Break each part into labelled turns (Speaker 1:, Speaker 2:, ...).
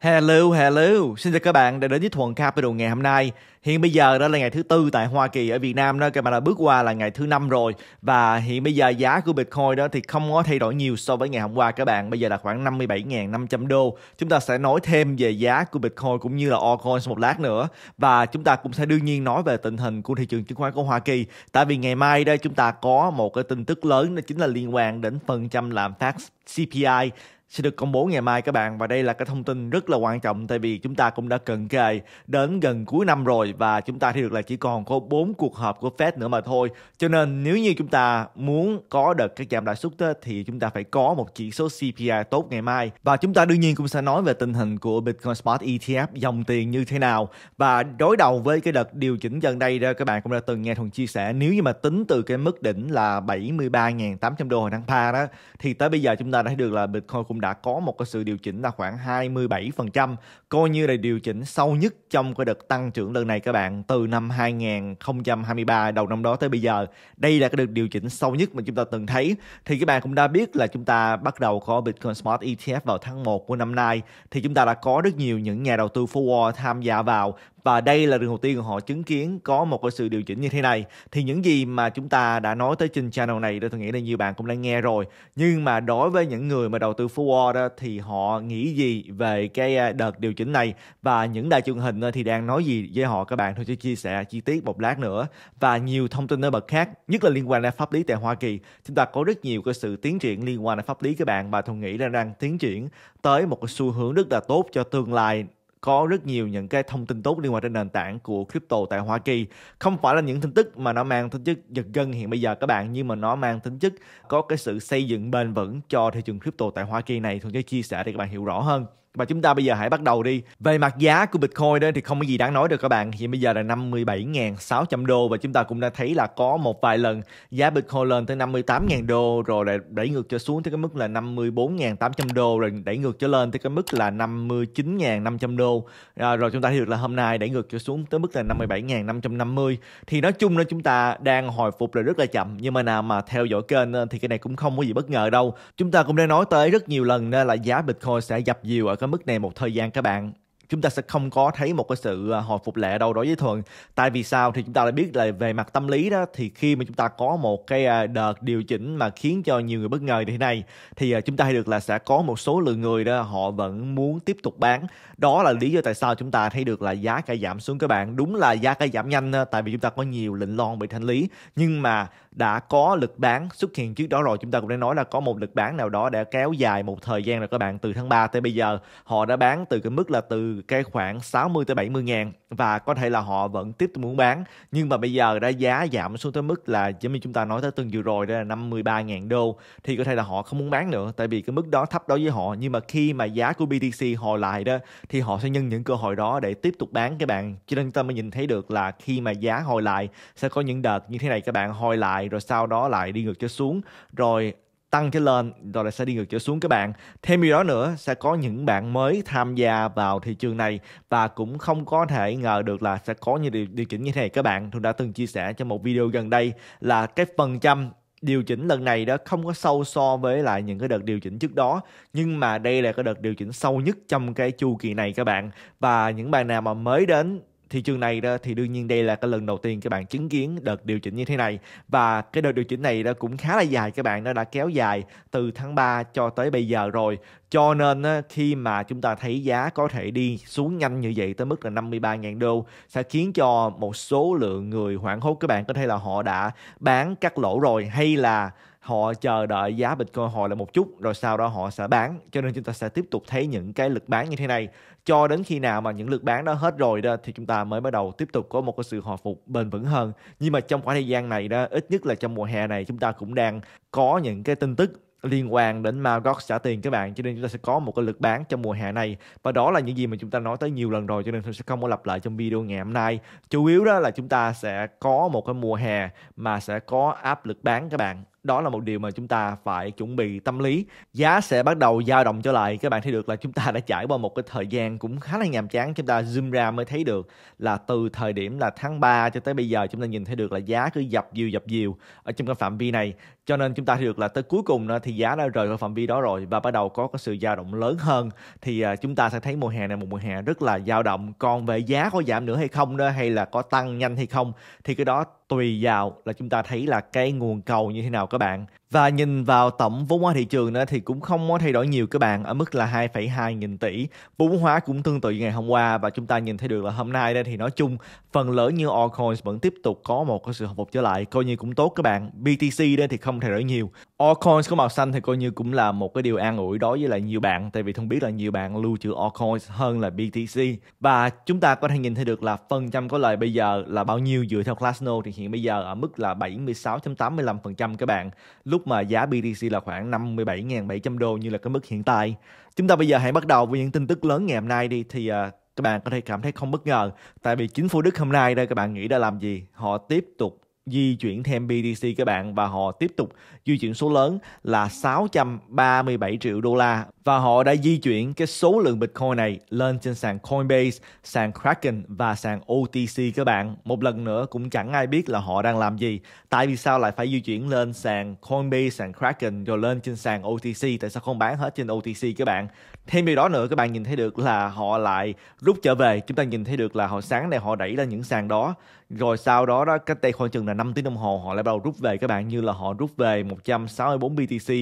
Speaker 1: Hello, hello. Xin chào các bạn đã đến với Thuận Capital ngày hôm nay. Hiện bây giờ đó là ngày thứ tư tại Hoa Kỳ ở Việt Nam đó các bạn đã bước qua là ngày thứ năm rồi và hiện bây giờ giá của Bitcoin đó thì không có thay đổi nhiều so với ngày hôm qua các bạn. Bây giờ là khoảng 57.500 đô. Chúng ta sẽ nói thêm về giá của Bitcoin cũng như là altcoins một lát nữa và chúng ta cũng sẽ đương nhiên nói về tình hình của thị trường chứng khoán của Hoa Kỳ. Tại vì ngày mai đây chúng ta có một cái tin tức lớn đó chính là liên quan đến phần trăm làm phát CPI sẽ được công bố ngày mai các bạn và đây là cái thông tin rất là quan trọng tại vì chúng ta cũng đã cận kề đến gần cuối năm rồi và chúng ta thì được là chỉ còn có 4 cuộc họp của Fed nữa mà thôi. Cho nên nếu như chúng ta muốn có được cái giảm lãi suất thì chúng ta phải có một chỉ số CPI tốt ngày mai và chúng ta đương nhiên cũng sẽ nói về tình hình của Bitcoin Spot ETF dòng tiền như thế nào và đối đầu với cái đợt điều chỉnh gần đây đó các bạn cũng đã từng nghe thùng chia sẻ nếu như mà tính từ cái mức đỉnh là 73.800 đô hồi tháng 3 đó thì tới bây giờ chúng ta đã được là Bitcoin cũng cũng đã có một cái sự điều chỉnh là khoảng 27%, coi như là điều chỉnh sâu nhất trong cái đợt tăng trưởng lần này các bạn từ năm 2023 đầu năm đó tới bây giờ. Đây là cái đợt điều chỉnh sâu nhất mà chúng ta từng thấy. Thì các bạn cũng đã biết là chúng ta bắt đầu có Bitcoin Smart ETF vào tháng 1 của năm nay thì chúng ta đã có rất nhiều những nhà đầu tư forward tham gia vào và đây là lần đầu tiên họ chứng kiến có một cái sự điều chỉnh như thế này thì những gì mà chúng ta đã nói tới trên channel này tôi nghĩ là nhiều bạn cũng đã nghe rồi nhưng mà đối với những người mà đầu tư forward đó, thì họ nghĩ gì về cái à, đợt điều chỉnh này và những đài truyền hình ờ, thì đang nói gì với họ các bạn tôi sẽ chia sẻ chi tiết một lát nữa và nhiều thông tin nổi bật khác nhất là liên quan đến pháp lý tại Hoa Kỳ chúng ta có rất nhiều cái sự tiến triển liên quan đến pháp lý các bạn và tôi nghĩ là đang tiến triển tới một cái xu hướng rất là tốt cho tương lai có rất nhiều những cái thông tin tốt liên quan trên nền tảng của crypto tại Hoa Kỳ không phải là những tin tức mà nó mang tính chất giật gân hiện bây giờ các bạn nhưng mà nó mang tính chất có cái sự xây dựng bền vững cho thị trường crypto tại Hoa Kỳ này Thuận sẽ chia sẻ để các bạn hiểu rõ hơn và chúng ta bây giờ hãy bắt đầu đi về mặt giá của Bitcoin đó thì không có gì đáng nói được các bạn hiện bây giờ là 57.600 đô và chúng ta cũng đã thấy là có một vài lần giá Bitcoin lên tới 58.000 đô rồi lại đẩy ngược cho xuống tới cái mức là 54.800 đô rồi đẩy ngược trở lên tới cái mức là 59.500 đô à, rồi chúng ta thấy được là hôm nay đẩy ngược cho xuống tới mức là 57.550 thì nói chung là chúng ta đang hồi phục là rất là chậm nhưng mà nào mà theo dõi kênh thì cái này cũng không có gì bất ngờ đâu chúng ta cũng đã nói tới rất nhiều lần là giá Bitcoin sẽ dập dìu ở cái mức này một thời gian các bạn chúng ta sẽ không có thấy một cái sự à, hồi phục lẹ đâu đối với thuận tại vì sao thì chúng ta đã biết là về mặt tâm lý đó thì khi mà chúng ta có một cái à, đợt điều chỉnh mà khiến cho nhiều người bất ngờ như thế này thì à, chúng ta thấy được là sẽ có một số lượng người đó họ vẫn muốn tiếp tục bán đó là lý do tại sao chúng ta thấy được là giá cả giảm xuống các bạn đúng là giá cả giảm nhanh tại vì chúng ta có nhiều lệnh lon bị thanh lý nhưng mà đã có lực bán xuất hiện trước đó rồi chúng ta cũng đã nói là có một lực bán nào đó đã kéo dài một thời gian rồi các bạn từ tháng 3 tới bây giờ họ đã bán từ cái mức là từ cái khoảng 60 tới 70 ngàn và có thể là họ vẫn tiếp tục muốn bán nhưng mà bây giờ đã giá giảm xuống tới mức là giống như chúng ta nói tới tuần vừa rồi đó là 53 ngàn đô thì có thể là họ không muốn bán nữa tại vì cái mức đó thấp đối với họ nhưng mà khi mà giá của BTC hồi lại đó thì họ sẽ nhân những cơ hội đó để tiếp tục bán các bạn cho nên ta mới nhìn thấy được là khi mà giá hồi lại sẽ có những đợt như thế này các bạn hồi lại rồi sau đó lại đi ngược trở xuống rồi tăng trở lên rồi lại sẽ đi ngược trở xuống các bạn thêm điều đó nữa sẽ có những bạn mới tham gia vào thị trường này và cũng không có thể ngờ được là sẽ có những điều, điều chỉnh như thế này các bạn tôi đã từng chia sẻ trong một video gần đây là cái phần trăm điều chỉnh lần này đó không có sâu so với lại những cái đợt điều chỉnh trước đó nhưng mà đây là cái đợt điều chỉnh sâu nhất trong cái chu kỳ này các bạn và những bạn nào mà mới đến thị trường này đó thì đương nhiên đây là cái lần đầu tiên các bạn chứng kiến đợt điều chỉnh như thế này và cái đợt điều chỉnh này đó cũng khá là dài các bạn nó đã kéo dài từ tháng 3 cho tới bây giờ rồi cho nên khi mà chúng ta thấy giá có thể đi xuống nhanh như vậy tới mức là 53.000 đô sẽ khiến cho một số lượng người hoảng hốt các bạn có thể là họ đã bán cắt lỗ rồi hay là họ chờ đợi giá Bitcoin hồi lại một chút rồi sau đó họ sẽ bán cho nên chúng ta sẽ tiếp tục thấy những cái lực bán như thế này cho đến khi nào mà những lượt bán đó hết rồi đó thì chúng ta mới bắt đầu tiếp tục có một cái sự hồi phục bền vững hơn nhưng mà trong khoảng thời gian này đó ít nhất là trong mùa hè này chúng ta cũng đang có những cái tin tức liên quan đến Margot trả tiền các bạn cho nên chúng ta sẽ có một cái lực bán trong mùa hè này và đó là những gì mà chúng ta nói tới nhiều lần rồi cho nên tôi sẽ không có lặp lại trong video ngày hôm nay chủ yếu đó là chúng ta sẽ có một cái mùa hè mà sẽ có áp lực bán các bạn đó là một điều mà chúng ta phải chuẩn bị tâm lý giá sẽ bắt đầu dao động trở lại các bạn thấy được là chúng ta đã trải qua một cái thời gian cũng khá là nhàm chán chúng ta zoom ra mới thấy được là từ thời điểm là tháng 3 cho tới bây giờ chúng ta nhìn thấy được là giá cứ dập dìu dập dìu ở trong cái phạm vi này cho nên chúng ta thấy được là tới cuối cùng thì giá đã rời khỏi phạm vi đó rồi và bắt đầu có cái sự dao động lớn hơn thì à, chúng ta sẽ thấy mùa hè này một mùa hè rất là dao động còn về giá có giảm nữa hay không đó hay là có tăng nhanh hay không thì cái đó tùy vào là chúng ta thấy là cái nguồn cầu như thế nào các bạn và nhìn vào tổng vốn hóa thị trường nữa thì cũng không có thay đổi nhiều các bạn ở mức là 2,2 nghìn tỷ. Vốn hóa cũng tương tự như ngày hôm qua và chúng ta nhìn thấy được là hôm nay đây thì nói chung phần lớn như altcoins vẫn tiếp tục có một cái sự hồi phục trở lại coi như cũng tốt các bạn. BTC đây thì không thay đổi nhiều. Altcoins có màu xanh thì coi như cũng là một cái điều an ủi đối với lại nhiều bạn tại vì thông biết là nhiều bạn lưu trữ altcoins hơn là BTC và chúng ta có thể nhìn thấy được là phần trăm có lời bây giờ là bao nhiêu dựa theo classno thì hiện bây giờ ở mức là 76.85% các bạn. Lúc lúc mà giá BTC là khoảng 57.700 đô như là cái mức hiện tại. Chúng ta bây giờ hãy bắt đầu với những tin tức lớn ngày hôm nay đi thì uh, các bạn có thể cảm thấy không bất ngờ tại vì chính phủ Đức hôm nay đây các bạn nghĩ đã làm gì? Họ tiếp tục di chuyển thêm BTC các bạn và họ tiếp tục di chuyển số lớn là 637 triệu đô la và họ đã di chuyển cái số lượng Bitcoin này lên trên sàn Coinbase, sàn Kraken và sàn OTC các bạn. Một lần nữa cũng chẳng ai biết là họ đang làm gì. Tại vì sao lại phải di chuyển lên sàn Coinbase, sàn Kraken rồi lên trên sàn OTC? Tại sao không bán hết trên OTC các bạn? thêm điều đó nữa các bạn nhìn thấy được là họ lại rút trở về chúng ta nhìn thấy được là họ sáng này họ đẩy lên những sàn đó rồi sau đó đó cách đây khoảng chừng là 5 tiếng đồng hồ họ lại bắt đầu rút về các bạn như là họ rút về 164 BTC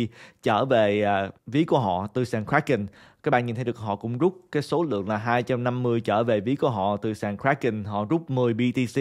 Speaker 1: trở về uh, ví của họ từ sàn Kraken các bạn nhìn thấy được họ cũng rút cái số lượng là 250 trở về ví của họ từ sàn Kraken họ rút 10 BTC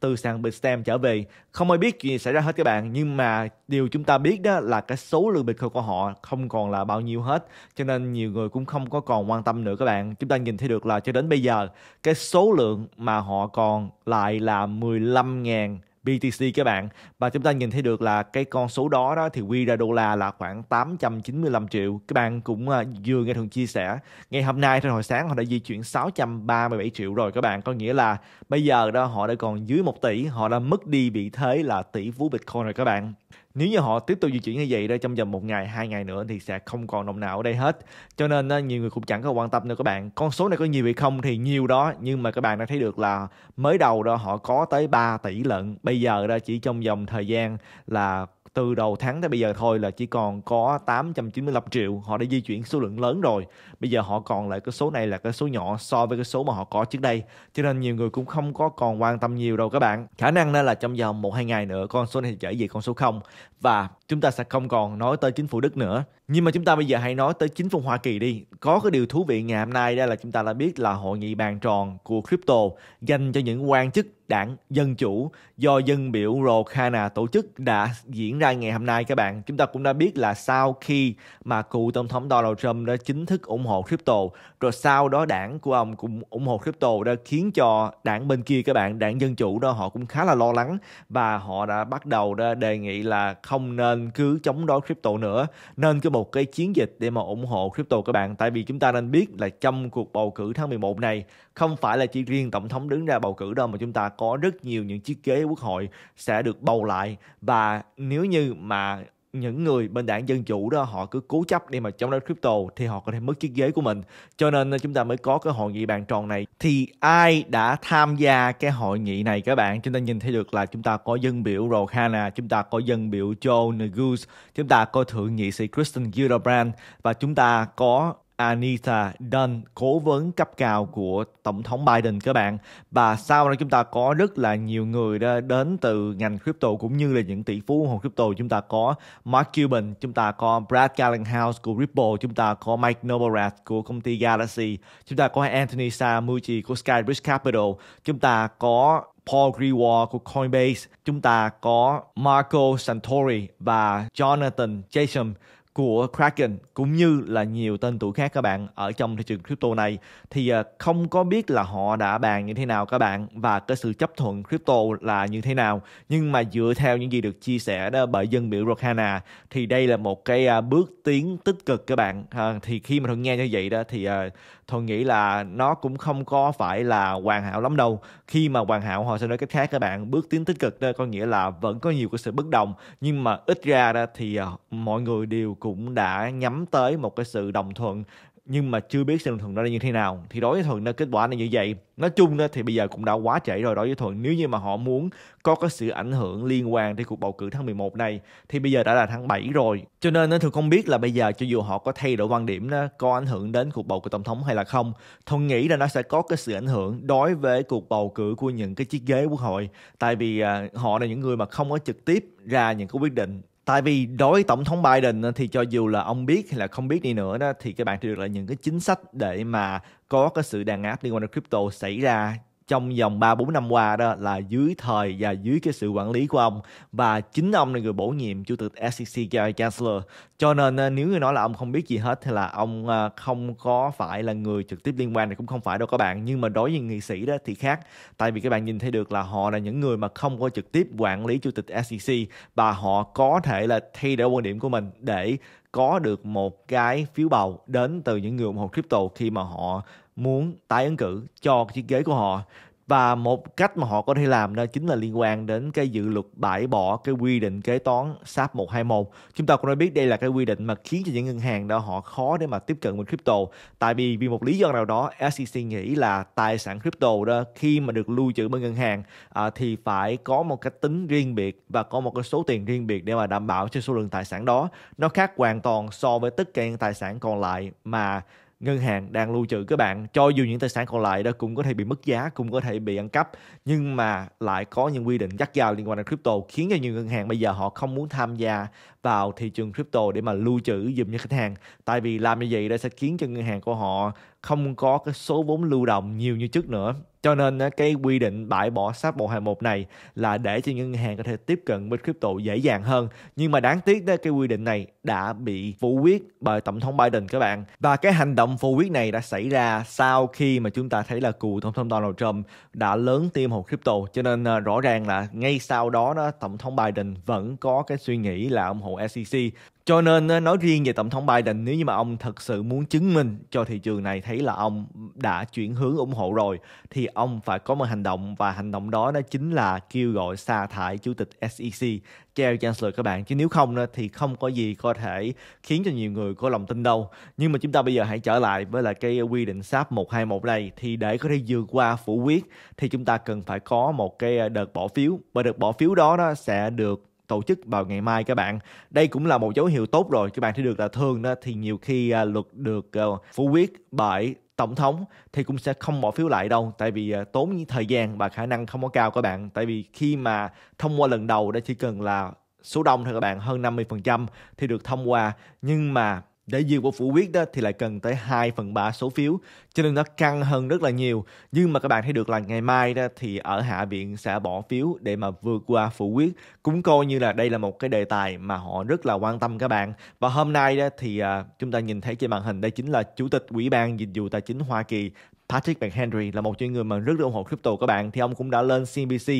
Speaker 1: từ sàn Bitstamp trở về không ai biết chuyện gì xảy ra hết các bạn nhưng mà điều chúng ta biết đó là cái số lượng Bitcoin của họ không còn là bao nhiêu hết cho nên nhiều người cũng không có còn quan tâm nữa các bạn chúng ta nhìn thấy được là cho đến bây giờ cái số lượng mà họ còn lại là 15.000 BTC các bạn và chúng ta nhìn thấy được là cái con số đó đó thì quy ra đô la là khoảng 895 triệu các bạn cũng à, vừa nghe thường chia sẻ ngày hôm nay trên hồi sáng họ đã di chuyển 637 triệu rồi các bạn có nghĩa là bây giờ đó họ đã còn dưới 1 tỷ họ đã mất đi vị thế là tỷ phú Bitcoin rồi các bạn nếu như họ tiếp tục di chuyển như vậy đây trong vòng một ngày hai ngày nữa thì sẽ không còn đồng nào ở đây hết cho nên nhiều người cũng chẳng có quan tâm nữa các bạn con số này có nhiều hay không thì nhiều đó nhưng mà các bạn đã thấy được là mới đầu đó họ có tới 3 tỷ lận bây giờ đó chỉ trong vòng thời gian là từ đầu tháng tới bây giờ thôi là chỉ còn có 895 triệu họ đã di chuyển số lượng lớn rồi bây giờ họ còn lại cái số này là cái số nhỏ so với cái số mà họ có trước đây cho nên nhiều người cũng không có còn quan tâm nhiều đâu các bạn khả năng đó là trong vòng một hai ngày nữa con số này trở về con số không và chúng ta sẽ không còn nói tới chính phủ Đức nữa nhưng mà chúng ta bây giờ hãy nói tới chính phủ Hoa Kỳ đi có cái điều thú vị ngày hôm nay đây là chúng ta đã biết là hội nghị bàn tròn của crypto dành cho những quan chức Đảng Dân Chủ do dân biểu Rokhana tổ chức đã diễn ra ngày hôm nay các bạn. Chúng ta cũng đã biết là sau khi mà cựu Tổng thống Donald Trump đã chính thức ủng hộ crypto, rồi sau đó đảng của ông cũng ủng hộ crypto đã khiến cho đảng bên kia các bạn, đảng Dân Chủ đó họ cũng khá là lo lắng và họ đã bắt đầu đã đề nghị là không nên cứ chống đối crypto nữa, nên cứ một cái chiến dịch để mà ủng hộ crypto các bạn. Tại vì chúng ta nên biết là trong cuộc bầu cử tháng 11 này không phải là chỉ riêng Tổng thống đứng ra bầu cử đâu mà chúng ta có rất nhiều những chiếc ghế quốc hội sẽ được bầu lại và nếu như mà những người bên đảng dân chủ đó họ cứ cố chấp để mà chống lại crypto thì họ có thể mất chiếc ghế của mình cho nên ờ, chúng ta mới có cái hội nghị bàn tròn này thì ai đã tham gia cái hội nghị này các bạn chúng ta nhìn thấy được là chúng ta có dân biểu Rohana chúng ta có dân biểu Joe Neguse chúng ta có thượng nghị sĩ Kristen Gillibrand và chúng ta có Anita Dunn, cố vấn cấp cao của Tổng thống Biden các bạn. Và sau đó chúng ta có rất là nhiều người đã đến từ ngành crypto cũng như là những tỷ phú hồn crypto. Chúng ta có Mark Cuban, chúng ta có Brad Gallinghouse của Ripple, chúng ta có Mike Novogratz của công ty Galaxy, chúng ta có Anthony Samucci của Skybridge Capital, chúng ta có Paul Grewal của Coinbase, chúng ta có Marco Santori và Jonathan Jason của Kraken cũng như là nhiều tên tuổi khác các bạn ở trong thị trường crypto này thì à, không có biết là họ đã bàn như thế nào các bạn và cái sự chấp thuận crypto là như thế nào nhưng mà dựa theo những gì được chia sẻ đó bởi dân biểu Rohana thì đây là một cái à, bước tiến tích cực các bạn à, thì khi mà thuận nghe như vậy đó thì à, thuận nghĩ là nó cũng không có phải là hoàn hảo lắm đâu khi mà hoàn hảo họ sẽ nói cách khác các bạn bước tiến tích cực đó có nghĩa là vẫn có nhiều cái sự bất đồng nhưng mà ít ra đó thì mọi người đều cũng đã nhắm tới một cái sự đồng thuận nhưng mà chưa biết sự đồng thuận đó là như thế nào thì đối với thuận nó kết quả là như vậy nói chung đó, thì bây giờ cũng đã quá trễ rồi đối với thuận nếu như mà họ muốn có cái sự ảnh hưởng liên quan tới cuộc bầu cử tháng 11 này thì bây giờ đã là tháng 7 rồi cho nên nó thường không biết là bây giờ cho dù họ có thay đổi quan điểm đó có ảnh hưởng đến cuộc bầu cử tổng thống hay là không thuận nghĩ là nó sẽ có cái sự ảnh hưởng đối với cuộc bầu cử của những cái chiếc ghế quốc hội tại vì à, họ là những người mà không có trực tiếp ra những cái quyết định tại vì đối với tổng thống Biden ờ, thì cho dù là ông biết hay là không biết đi nữa đó thì các bạn thì được là những cái chính sách để mà có cái sự đàn áp liên quan đến crypto xảy ra trong vòng 3 4 năm qua đó là dưới thời và dưới cái sự quản lý của ông và chính ông là người bổ nhiệm chủ tịch SEC Gary Gensler. Cho nên ờ, nếu như nói là ông không biết gì hết thì là ông ờ, không có phải là người trực tiếp liên quan thì cũng không phải đâu các bạn, nhưng mà đối với nghị sĩ đó thì khác. Tại vì các bạn nhìn thấy được là họ là những người mà không có trực tiếp quản lý chủ tịch SEC và họ có thể là thay đổi quan điểm của mình để có được một cái phiếu bầu đến từ những người ủng hộ crypto khi mà họ muốn tái ứng cử cho chiếc ghế của họ và một cách mà họ có thể làm đó chính là liên quan đến cái dự luật bãi bỏ cái quy định kế toán SAP 121. Chúng ta cũng đã biết đây là cái quy định mà khiến cho những ngân hàng đó họ khó để mà tiếp cận với crypto. Tại vì vì một lý do nào đó SEC nghĩ là tài sản crypto đó khi mà được lưu trữ bởi ngân hàng à, thì phải có một cách tính riêng biệt và có một cái số tiền riêng biệt để mà đảm bảo cho số lượng tài sản đó. Nó khác hoàn toàn so với tất cả những tài sản còn lại mà ngân hàng đang lưu trữ các bạn cho dù những tài sản còn lại đó cũng có thể bị mất giá cũng có thể bị ăn cắp nhưng mà lại có những quy định gắt gao liên quan đến crypto khiến cho nhiều ngân hàng bây giờ họ không muốn tham gia vào thị trường crypto để mà lưu trữ dùm cho khách hàng tại vì làm như vậy đó sẽ khiến cho ngân hàng của họ không có cái số vốn lưu động nhiều như trước nữa cho nên cái quy định bãi bỏ sát bộ 21 này là để cho ngân hàng có thể tiếp cận với crypto dễ dàng hơn nhưng mà đáng tiếc cái quy định này đã bị phủ quyết bởi tổng thống Biden các bạn và cái hành động phủ quyết này đã xảy ra sau khi mà chúng ta thấy là cựu tổng thống Donald Trump đã lớn tiêm hồn crypto cho nên à, rõ ràng là ngay sau đó đó tổng thống Biden vẫn có cái suy nghĩ là ủng hộ SEC cho nên nói riêng về tổng thống Biden nếu như mà ông thật sự muốn chứng minh cho thị trường này thấy là ông đã chuyển hướng ủng hộ rồi thì ông phải có một hành động và hành động đó đó chính là kêu gọi sa thải chủ tịch SEC Jerry Chancellor các bạn chứ nếu không thì không có gì có thể khiến cho nhiều người có lòng tin đâu nhưng mà chúng ta bây giờ hãy trở lại với là cái quy định SAP 121 này thì để có thể vượt qua phủ quyết thì chúng ta cần phải có một cái ờ, đợt bỏ phiếu và đợt bỏ phiếu đó, đó sẽ được tổ chức vào ngày mai các bạn đây cũng là một dấu hiệu tốt rồi các bạn thấy được là thường đó thì nhiều khi à, luật được ờ, phủ quyết bởi tổng thống thì cũng sẽ không bỏ phiếu lại đâu tại vì à, tốn thời gian và khả năng không có cao các bạn tại vì khi mà thông qua lần đầu đã chỉ cần là số đông thôi các bạn hơn 50% thì được thông qua nhưng mà để dư của phủ quyết đó thì lại cần tới 2 phần 3 số phiếu cho nên nó căng hơn rất là nhiều nhưng mà các bạn thấy được là ngày mai đó thì ở hạ viện sẽ bỏ phiếu để mà vượt qua phủ quyết cũng coi như là đây là một cái đề tài mà họ rất là quan tâm các bạn và hôm nay đó thì à, chúng ta nhìn thấy trên màn hình đây chính là chủ tịch ủy ban dịch vụ tài chính Hoa Kỳ Patrick McHenry là một chuyên người mà rất ủng hộ crypto các bạn thì ông cũng đã lên CNBC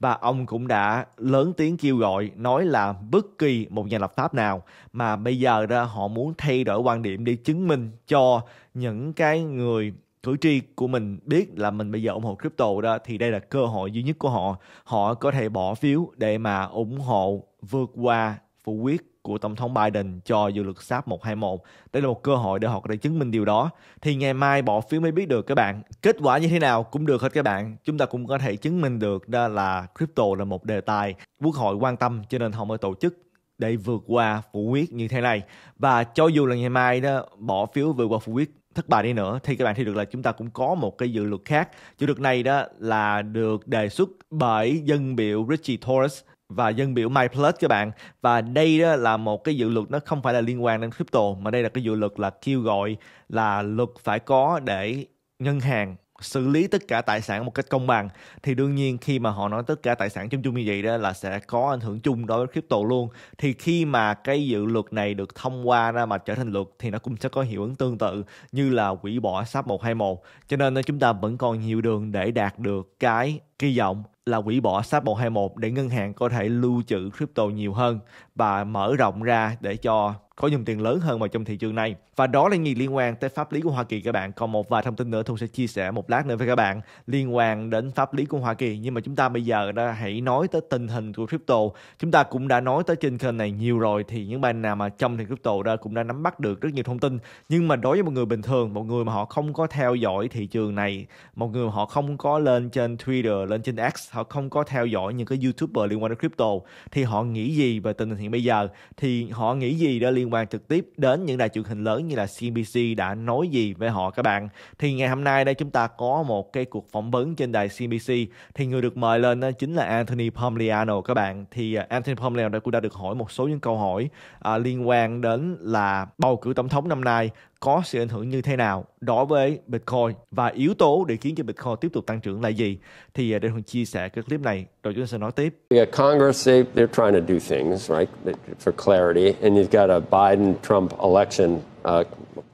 Speaker 1: và ông cũng đã lớn tiếng kêu gọi nói là bất kỳ một nhà lập pháp nào mà bây giờ ra họ muốn thay đổi quan điểm để chứng minh cho những cái người cử tri của mình biết là mình bây giờ ủng hộ crypto đó thì đây là cơ hội duy nhất của họ họ có thể bỏ phiếu để mà ủng hộ vượt qua phủ quyết của Tổng thống Biden cho dự luật SAP 121. Đây là một cơ hội để họ có thể chứng minh điều đó. Thì ngày mai bỏ phiếu mới biết được các bạn. Kết quả như thế nào cũng được hết các bạn. Chúng ta cũng có thể chứng minh được đó là crypto là một đề tài quốc hội quan tâm cho nên họ mới tổ chức để vượt qua phủ quyết như thế này. Và cho dù là ngày mai đó bỏ phiếu vượt qua phủ quyết thất bại đi nữa thì các bạn thấy được là chúng ta cũng có một cái dự luật khác. Dự luật này đó là được đề xuất bởi dân biểu Richie Torres và dân biểu MyPlus các bạn và đây đó là một cái dự luật nó không phải là liên quan đến crypto mà đây là cái dự luật là kêu gọi là luật phải có để ngân hàng xử lý tất cả tài sản một cách công bằng thì đương nhiên khi mà họ nói tất cả tài sản chung chung như vậy đó là sẽ có ảnh hưởng chung đối với crypto luôn thì khi mà cái dự luật này được thông qua ra mà trở thành luật thì nó cũng sẽ có hiệu ứng tương tự như là quỹ bỏ SAP 121 cho nên chúng ta vẫn còn nhiều đường để đạt được cái Kỳ vọng là quỹ bỏ SAP 121 để ngân hàng có thể lưu trữ crypto nhiều hơn và mở rộng ra để cho có dùng tiền lớn hơn vào trong thị trường này. Và đó là những liên quan tới pháp lý của Hoa Kỳ các bạn. Còn một vài thông tin nữa Thu sẽ chia sẻ một lát nữa với các bạn liên quan đến pháp lý của Hoa Kỳ. Nhưng mà chúng ta bây giờ đã hãy nói tới tình hình của crypto. Chúng ta cũng đã nói tới trên kênh này nhiều rồi thì những bạn nào mà trong thì crypto đó cũng đã nắm bắt được rất nhiều thông tin. Nhưng mà đối với một người bình thường, một người mà họ không có theo dõi thị trường này, một người mà họ không có lên trên Twitter, lên trên X họ không có theo dõi những cái youtuber liên quan đến crypto thì họ nghĩ gì về tình hình hiện bây giờ thì họ nghĩ gì đã liên quan trực tiếp đến những đài truyền hình lớn như là CNBC đã nói gì với họ các bạn thì ngày hôm nay đây chúng ta có một cái cuộc phỏng vấn trên đài CNBC thì người được mời lên đó chính là Anthony Pomliano các bạn thì à, Anthony Pomliano cũng đã được hỏi một số những câu hỏi à, liên quan đến là bầu cử tổng thống năm nay có sự ảnh hưởng như thế nào đối với Bitcoin và yếu tố để khiến cho Bitcoin tiếp tục tăng trưởng là gì thì à, Đinh Hoàng chia sẻ cái clip này rồi chúng ta sẽ nói tiếp.
Speaker 2: Yeah, Congress they, they're trying to do things right for clarity and you've got a Biden Trump election uh,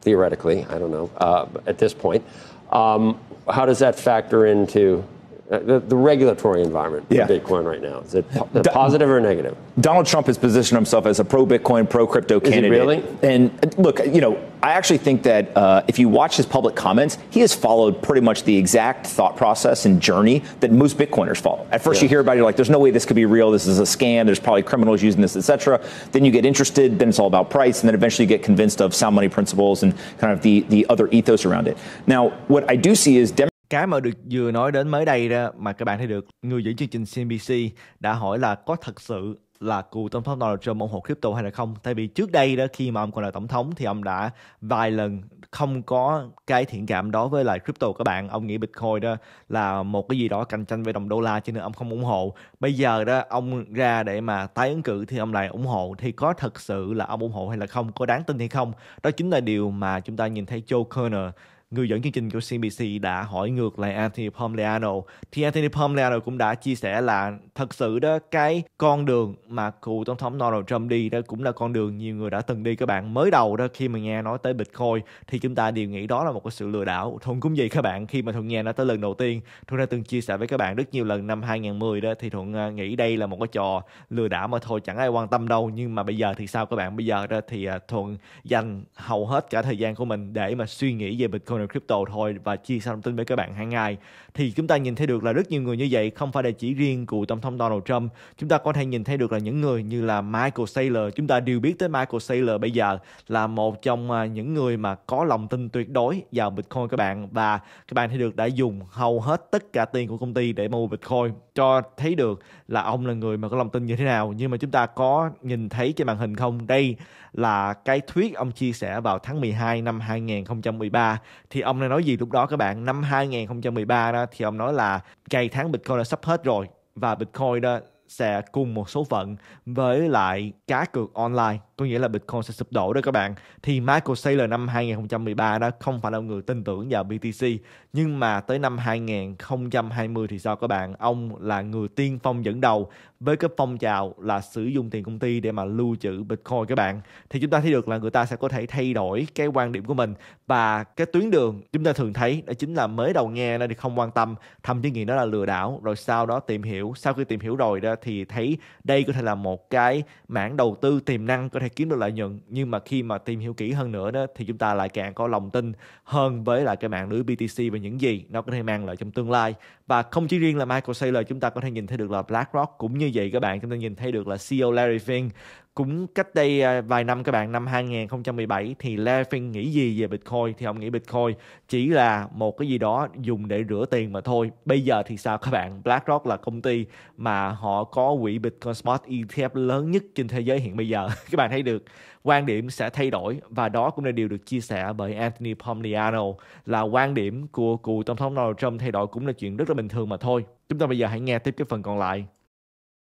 Speaker 2: theoretically I don't know uh, at this point um, how does that factor into Uh, the, the, regulatory environment yeah. for Bitcoin right now? Is it po- positive or negative? Donald Trump has positioned himself as a pro Bitcoin, pro crypto candidate. really? And uh, look, you know, I actually think that uh, if you watch his public comments, he has followed pretty much the exact thought process and journey that most Bitcoiners follow. At first, yeah. you hear about it, you're like, there's no way this could be real. This is a scam. There's probably criminals using this, etc." Then you get interested. Then it's all about price. And then eventually you get convinced of sound money principles and kind of the, the other ethos around it. Now, what I do see is Democrats
Speaker 1: cái mà được vừa nói đến mới đây đó mà các bạn thấy được người dẫn chương trình CNBC đã hỏi là có thật sự là cựu tổng thống Donald Trump ủng hộ crypto hay là không tại vì trước đây đó khi mà ông còn là tổng thống thì ông đã vài lần không có cái thiện cảm đó với lại crypto các bạn ông nghĩ Bitcoin đó là một cái gì đó cạnh tranh với đồng đô la cho nên ông không ủng hộ bây giờ đó ông ra để mà tái ứng cử thì ông lại ủng hộ thì có thật sự là ông ủng hộ hay là không có đáng tin hay không đó chính là điều mà chúng ta nhìn thấy Joe Kerner người dẫn chương trình của CBC đã hỏi ngược lại Anthony Pomleano thì Anthony Pomleano cũng đã chia sẻ là thật sự đó cái con đường mà cựu tổng thống Donald Trump đi đó cũng là con đường nhiều người đã từng đi các bạn mới đầu đó khi mà nghe nói tới Bitcoin thì chúng ta đều nghĩ đó là một cái sự lừa đảo Thuận cũng vậy các bạn khi mà Thuận nghe nói tới lần đầu tiên Thuận đã từng chia sẻ với các bạn rất nhiều lần năm 2010 đó thì Thuận à, nghĩ đây là một cái trò lừa đảo mà thôi chẳng ai quan tâm đâu nhưng mà bây giờ thì sao các bạn bây giờ đó thì à, Thuận dành hầu hết cả thời gian của mình để mà suy nghĩ về Bitcoin người làm crypto thôi và chia sẻ thông tin với các bạn hàng ngày thì chúng ta nhìn thấy được là rất nhiều người như vậy không phải là chỉ riêng của tổng thống Donald Trump chúng ta có thể nhìn thấy được là những người như là Michael Saylor chúng ta đều biết tới Michael Saylor bây giờ là một trong à, những người mà có lòng tin tuyệt đối vào Bitcoin các bạn và các bạn thấy được đã dùng hầu hết tất cả tiền của công ty để mua Bitcoin cho thấy được là ông là người mà có lòng tin như thế nào nhưng mà chúng ta có nhìn thấy trên màn hình không đây là cái thuyết ông chia sẻ vào tháng 12 năm 2013 thì ông này nói gì lúc đó các bạn năm 2013 đó thì ông nói là ngày tháng Bitcoin đã sắp hết rồi và Bitcoin đó sẽ cùng một số phận với lại cá cược online có nghĩa là Bitcoin sẽ sụp đổ đó các bạn thì Michael Saylor năm 2013 đó không phải là người tin tưởng vào BTC nhưng mà tới năm 2020 thì sao các bạn ông là người tiên phong dẫn đầu với cái phong trào là sử dụng tiền công ty để mà lưu trữ Bitcoin các bạn thì chúng ta thấy được là người ta sẽ có thể thay đổi cái quan điểm của mình và cái tuyến đường chúng ta thường thấy đó chính là mới đầu nghe nó thì không quan tâm thậm chí nghĩ nó là lừa đảo rồi sau đó tìm hiểu sau khi tìm hiểu rồi đó thì thấy đây có thể là một cái mảng đầu tư tiềm năng có thể kiếm được lợi nhuận nhưng mà khi mà tìm hiểu kỹ hơn nữa đó thì chúng ta lại càng có lòng tin hơn với lại cái mạng lưới BTC và những gì nó có thể mang lại trong tương lai và không chỉ riêng là Michael Saylor chúng ta có thể nhìn thấy được là BlackRock cũng như vậy các bạn chúng ta nhìn thấy được là CEO Larry Fink cũng cách đây à, vài năm các bạn năm 2017 thì Levin nghĩ gì về Bitcoin thì ông nghĩ Bitcoin chỉ là một cái gì đó dùng để rửa tiền mà thôi. Bây giờ thì sao các bạn? BlackRock là công ty mà họ có quỹ Bitcoin Spot ETF lớn nhất trên thế giới hiện bây giờ. các bạn thấy được quan điểm sẽ thay đổi và đó cũng là điều được chia sẻ bởi Anthony Pomniano là quan điểm của cựu tổng thống Donald Trump thay đổi cũng là chuyện rất là bình thường mà thôi. Chúng ta bây giờ hãy nghe tiếp cái phần còn lại.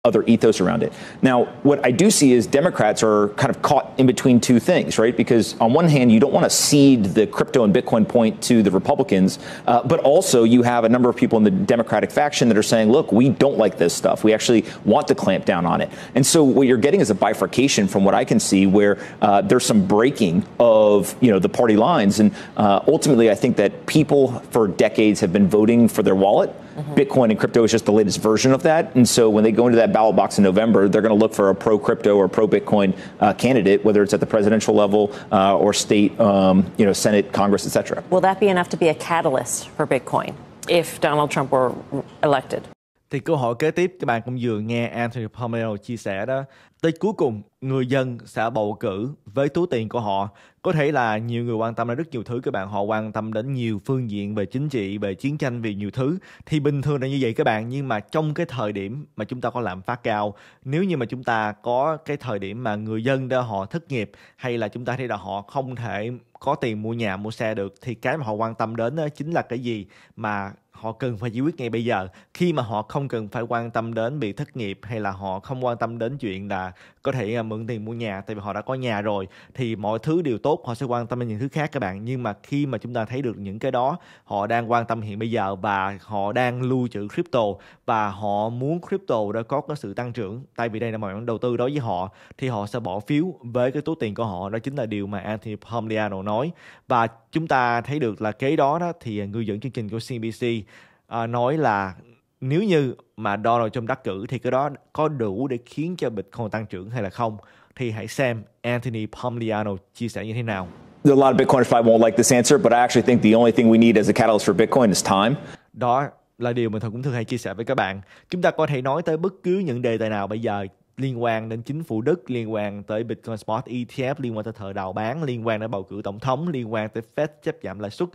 Speaker 2: other ethos around it. Now, what I do see is Democrats are kind of caught in between two things, right? Because on one hand, you don't want to cede the crypto and Bitcoin point to the Republicans, uh, but also you have a number of people in the Democratic faction that are saying, look, we don't like this stuff. We actually want to clamp down on it. And so what you're getting is a bifurcation from what I can see where uh, there's some breaking of, you know, the party lines. And uh, ultimately, I think that people for decades have been voting for their wallet. Mm-hmm. Bitcoin and crypto is just the latest version of that. And so when they go into that ballot box in November, they're going to look for a pro crypto or pro Bitcoin uh, candidate, whether it's at the presidential level uh, or state, um, you know, Senate, Congress, et cetera.
Speaker 1: Will that be enough to be a catalyst for Bitcoin if Donald Trump were elected? Thì câu hỏi kế tiếp các bạn cũng vừa nghe Anthony Pomelo chia sẻ đó. Tới cuối cùng, người dân sẽ bầu cử với túi tiền của họ. Có thể là nhiều người quan tâm đến rất nhiều thứ các bạn. Họ quan tâm đến nhiều phương diện về chính trị, về chiến tranh, về nhiều thứ. Thì bình thường là như vậy các bạn. Nhưng mà trong cái thời điểm mà chúng ta có lạm phát cao, nếu như mà chúng ta có cái thời điểm mà người dân đó họ thất nghiệp hay là chúng ta thấy là họ không thể có tiền mua nhà, mua xe được thì cái mà họ quan tâm đến đó chính là cái gì mà họ cần phải giải quyết ngay bây giờ khi mà họ không cần phải quan tâm đến bị thất nghiệp hay là họ không quan tâm đến chuyện là có thể à, mượn tiền mua nhà tại vì họ đã có nhà rồi thì mọi thứ đều tốt họ sẽ quan tâm đến những thứ khác các bạn nhưng mà khi mà chúng ta thấy được những cái đó họ đang quan tâm hiện bây giờ và họ đang lưu trữ crypto và họ muốn crypto đã có cái sự tăng trưởng tại vì đây là một khoản đầu tư đối với họ thì họ sẽ bỏ phiếu với cái túi tiền của họ đó chính là điều mà Anthony Pomliano nói và chúng ta thấy được là kế đó đó thì người dẫn chương trình của CNBC à, nói là nếu như mà Donald Trump đắc cử thì cái đó có đủ để khiến cho Bitcoin tăng trưởng hay là không thì hãy xem Anthony Pomliano chia sẻ như thế nào.
Speaker 2: A lot of Bitcoiners probably won't like this answer, but I actually think the only thing we need as a catalyst for Bitcoin is time.
Speaker 1: Đó là điều mà thường cũng thường hay chia sẻ với các bạn. Chúng ta có thể nói tới bất cứ những đề tài nào bây giờ liên quan đến chính phủ Đức, liên quan tới Bitcoin Spot ETF, liên quan tới thợ đào bán, liên quan đến bầu cử tổng thống, liên quan tới Fed chấp giảm lãi suất,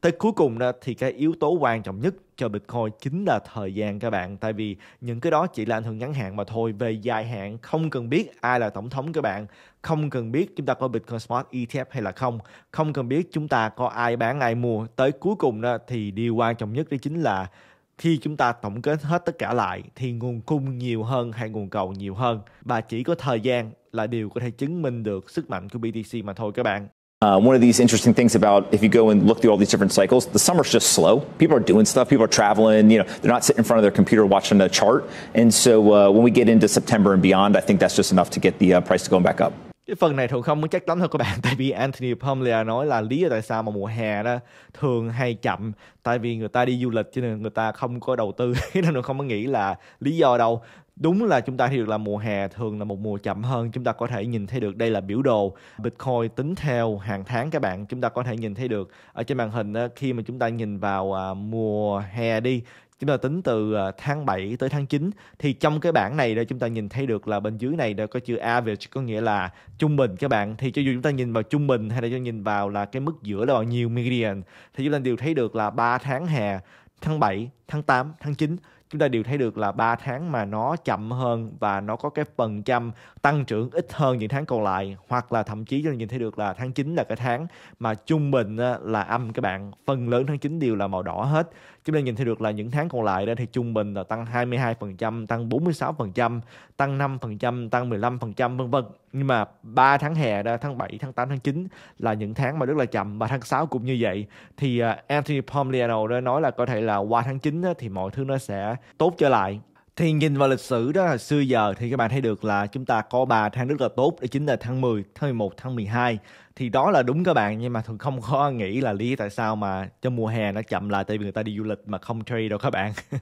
Speaker 1: tới cuối cùng đó thì cái yếu tố quan trọng nhất cho Bitcoin chính là thời gian các bạn tại vì những cái đó chỉ là ảnh hưởng ngắn hạn mà thôi về dài hạn không cần biết ai là tổng thống các bạn không cần biết chúng ta có Bitcoin Spot ETF hay là không không cần biết chúng ta có ai bán ai mua tới cuối cùng đó thì điều quan trọng nhất đó chính là khi chúng ta tổng kết hết tất cả lại thì nguồn cung nhiều hơn hay nguồn cầu nhiều hơn và chỉ có thời gian là điều có thể chứng minh được sức mạnh của BTC mà thôi các bạn
Speaker 2: Uh, one of these interesting things about if you go and look through all these different cycles, the summer's just slow. People are doing stuff. People are traveling. You know, they're not sitting in front of their computer watching a chart. And so uh, when we get into September and beyond, I think that's just enough to get the uh, price to going back up.
Speaker 1: Cái phần này thường không muốn chắc lắm thôi các bạn Tại vì Anthony Pumlia nói là lý do tại sao mà mùa hè đó thường hay chậm Tại vì người ta đi du lịch cho nên người ta không có đầu tư Nên không có nghĩ là lý do đâu đúng là chúng ta thấy được là mùa hè thường là một mùa chậm hơn chúng ta có thể nhìn thấy được đây là biểu đồ bitcoin tính theo hàng tháng các bạn chúng ta có thể nhìn thấy được ở trên màn hình khi mà chúng ta nhìn vào à, mùa hè đi chúng ta tính từ à, tháng 7 tới tháng 9 thì trong cái bảng này để chúng ta nhìn thấy được là bên dưới này đã có chữ average có nghĩa là trung bình các bạn thì cho dù chúng ta nhìn vào trung bình hay là cho nhìn vào là cái mức giữa là bao nhiêu median thì chúng ta đều thấy được là 3 tháng hè tháng 7, tháng 8, tháng 9 chúng ta đều thấy được là 3 tháng mà nó chậm hơn và nó có cái phần trăm tăng trưởng ít hơn những tháng còn lại hoặc là thậm chí chúng ta nhìn thấy được là tháng 9 là cái tháng mà trung bình là âm các bạn phần lớn tháng 9 đều là màu đỏ hết Chúng ta nhìn thấy được là những tháng còn lại đây thì trung bình là tăng 22%, tăng 46%, tăng 5%, tăng 15% vân vân. Nhưng mà 3 tháng hè đó, tháng 7, tháng 8, tháng 9 là những tháng mà rất là chậm và tháng 6 cũng như vậy. Thì à, Anthony Pomliano đó nói là có thể là qua tháng 9 thì mọi thứ nó sẽ tốt trở lại thì nhìn vào lịch sử đó là xưa giờ thì các bạn thấy được là chúng ta có ba tháng rất là tốt đó chính là tháng 10, tháng 11, tháng 12 thì đó là đúng các bạn nhưng mà thường không có nghĩ là lý tại sao mà cho mùa hè nó chậm lại tại vì người ta đi du lịch mà không trade đâu các bạn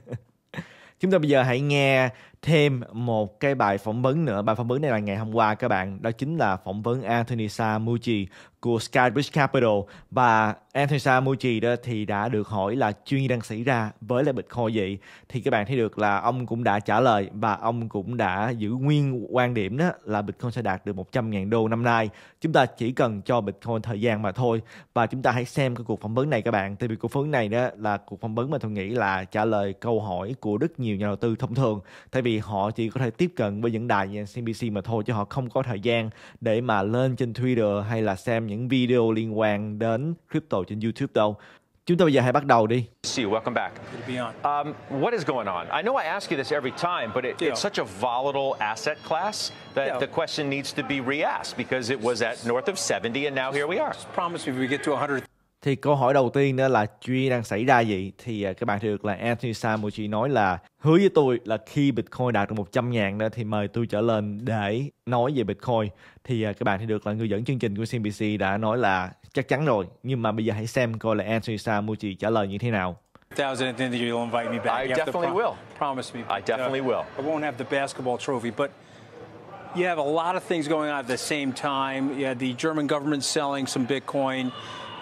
Speaker 1: chúng ta bây giờ hãy nghe thêm một cái bài phỏng vấn nữa bài phỏng vấn này là ngày hôm qua các bạn đó chính là phỏng vấn Anthony Samucci của Skybridge Capital và Anthony Samucci đó thì đã được hỏi là chuyện gì đang xảy ra với lại Bitcoin gì. thì các bạn thấy được là ông cũng đã trả lời và ông cũng đã giữ nguyên quan điểm đó là Bitcoin sẽ đạt được 100.000 đô năm nay chúng ta chỉ cần cho Bitcoin thời gian mà thôi và chúng ta hãy xem cái cuộc phỏng vấn này các bạn tại vì cuộc phỏng vấn này đó là cuộc phỏng vấn mà tôi nghĩ là trả lời câu hỏi của rất nhiều nhà đầu tư thông thường tại vì họ chỉ có thể tiếp cận với những đài như CNBC mà thôi chứ họ không có thời gian để mà lên trên Twitter hay là xem những video liên quan đến crypto trên YouTube đâu. Chúng ta bây giờ hãy bắt đầu đi. See you. Welcome back.
Speaker 2: Um, what is going on? I know I ask you this every time, but it, it's such a volatile asset class that the question needs to be re-asked because it was at north of 70 and now here we are. Just promise me if we get to 100
Speaker 1: thì câu hỏi đầu tiên đó là chuyện đang xảy ra gì thì à, các bạn thì được là Anthony Samucci nói là hứa với tôi là khi Bitcoin đạt được 100 ngàn đó thì mời tôi trở lên để nói về Bitcoin thì à, các bạn thì được là người dẫn chương trình của CNBC đã nói là chắc chắn rồi nhưng mà bây giờ hãy xem coi là Anthony Samucci trả lời như thế nào
Speaker 3: thousand and then you'll invite me back. I you definitely prom- will. Promise me. I definitely uh, will. I won't have the basketball trophy, but you have a lot of things going on at the same time. You had the German government selling some Bitcoin.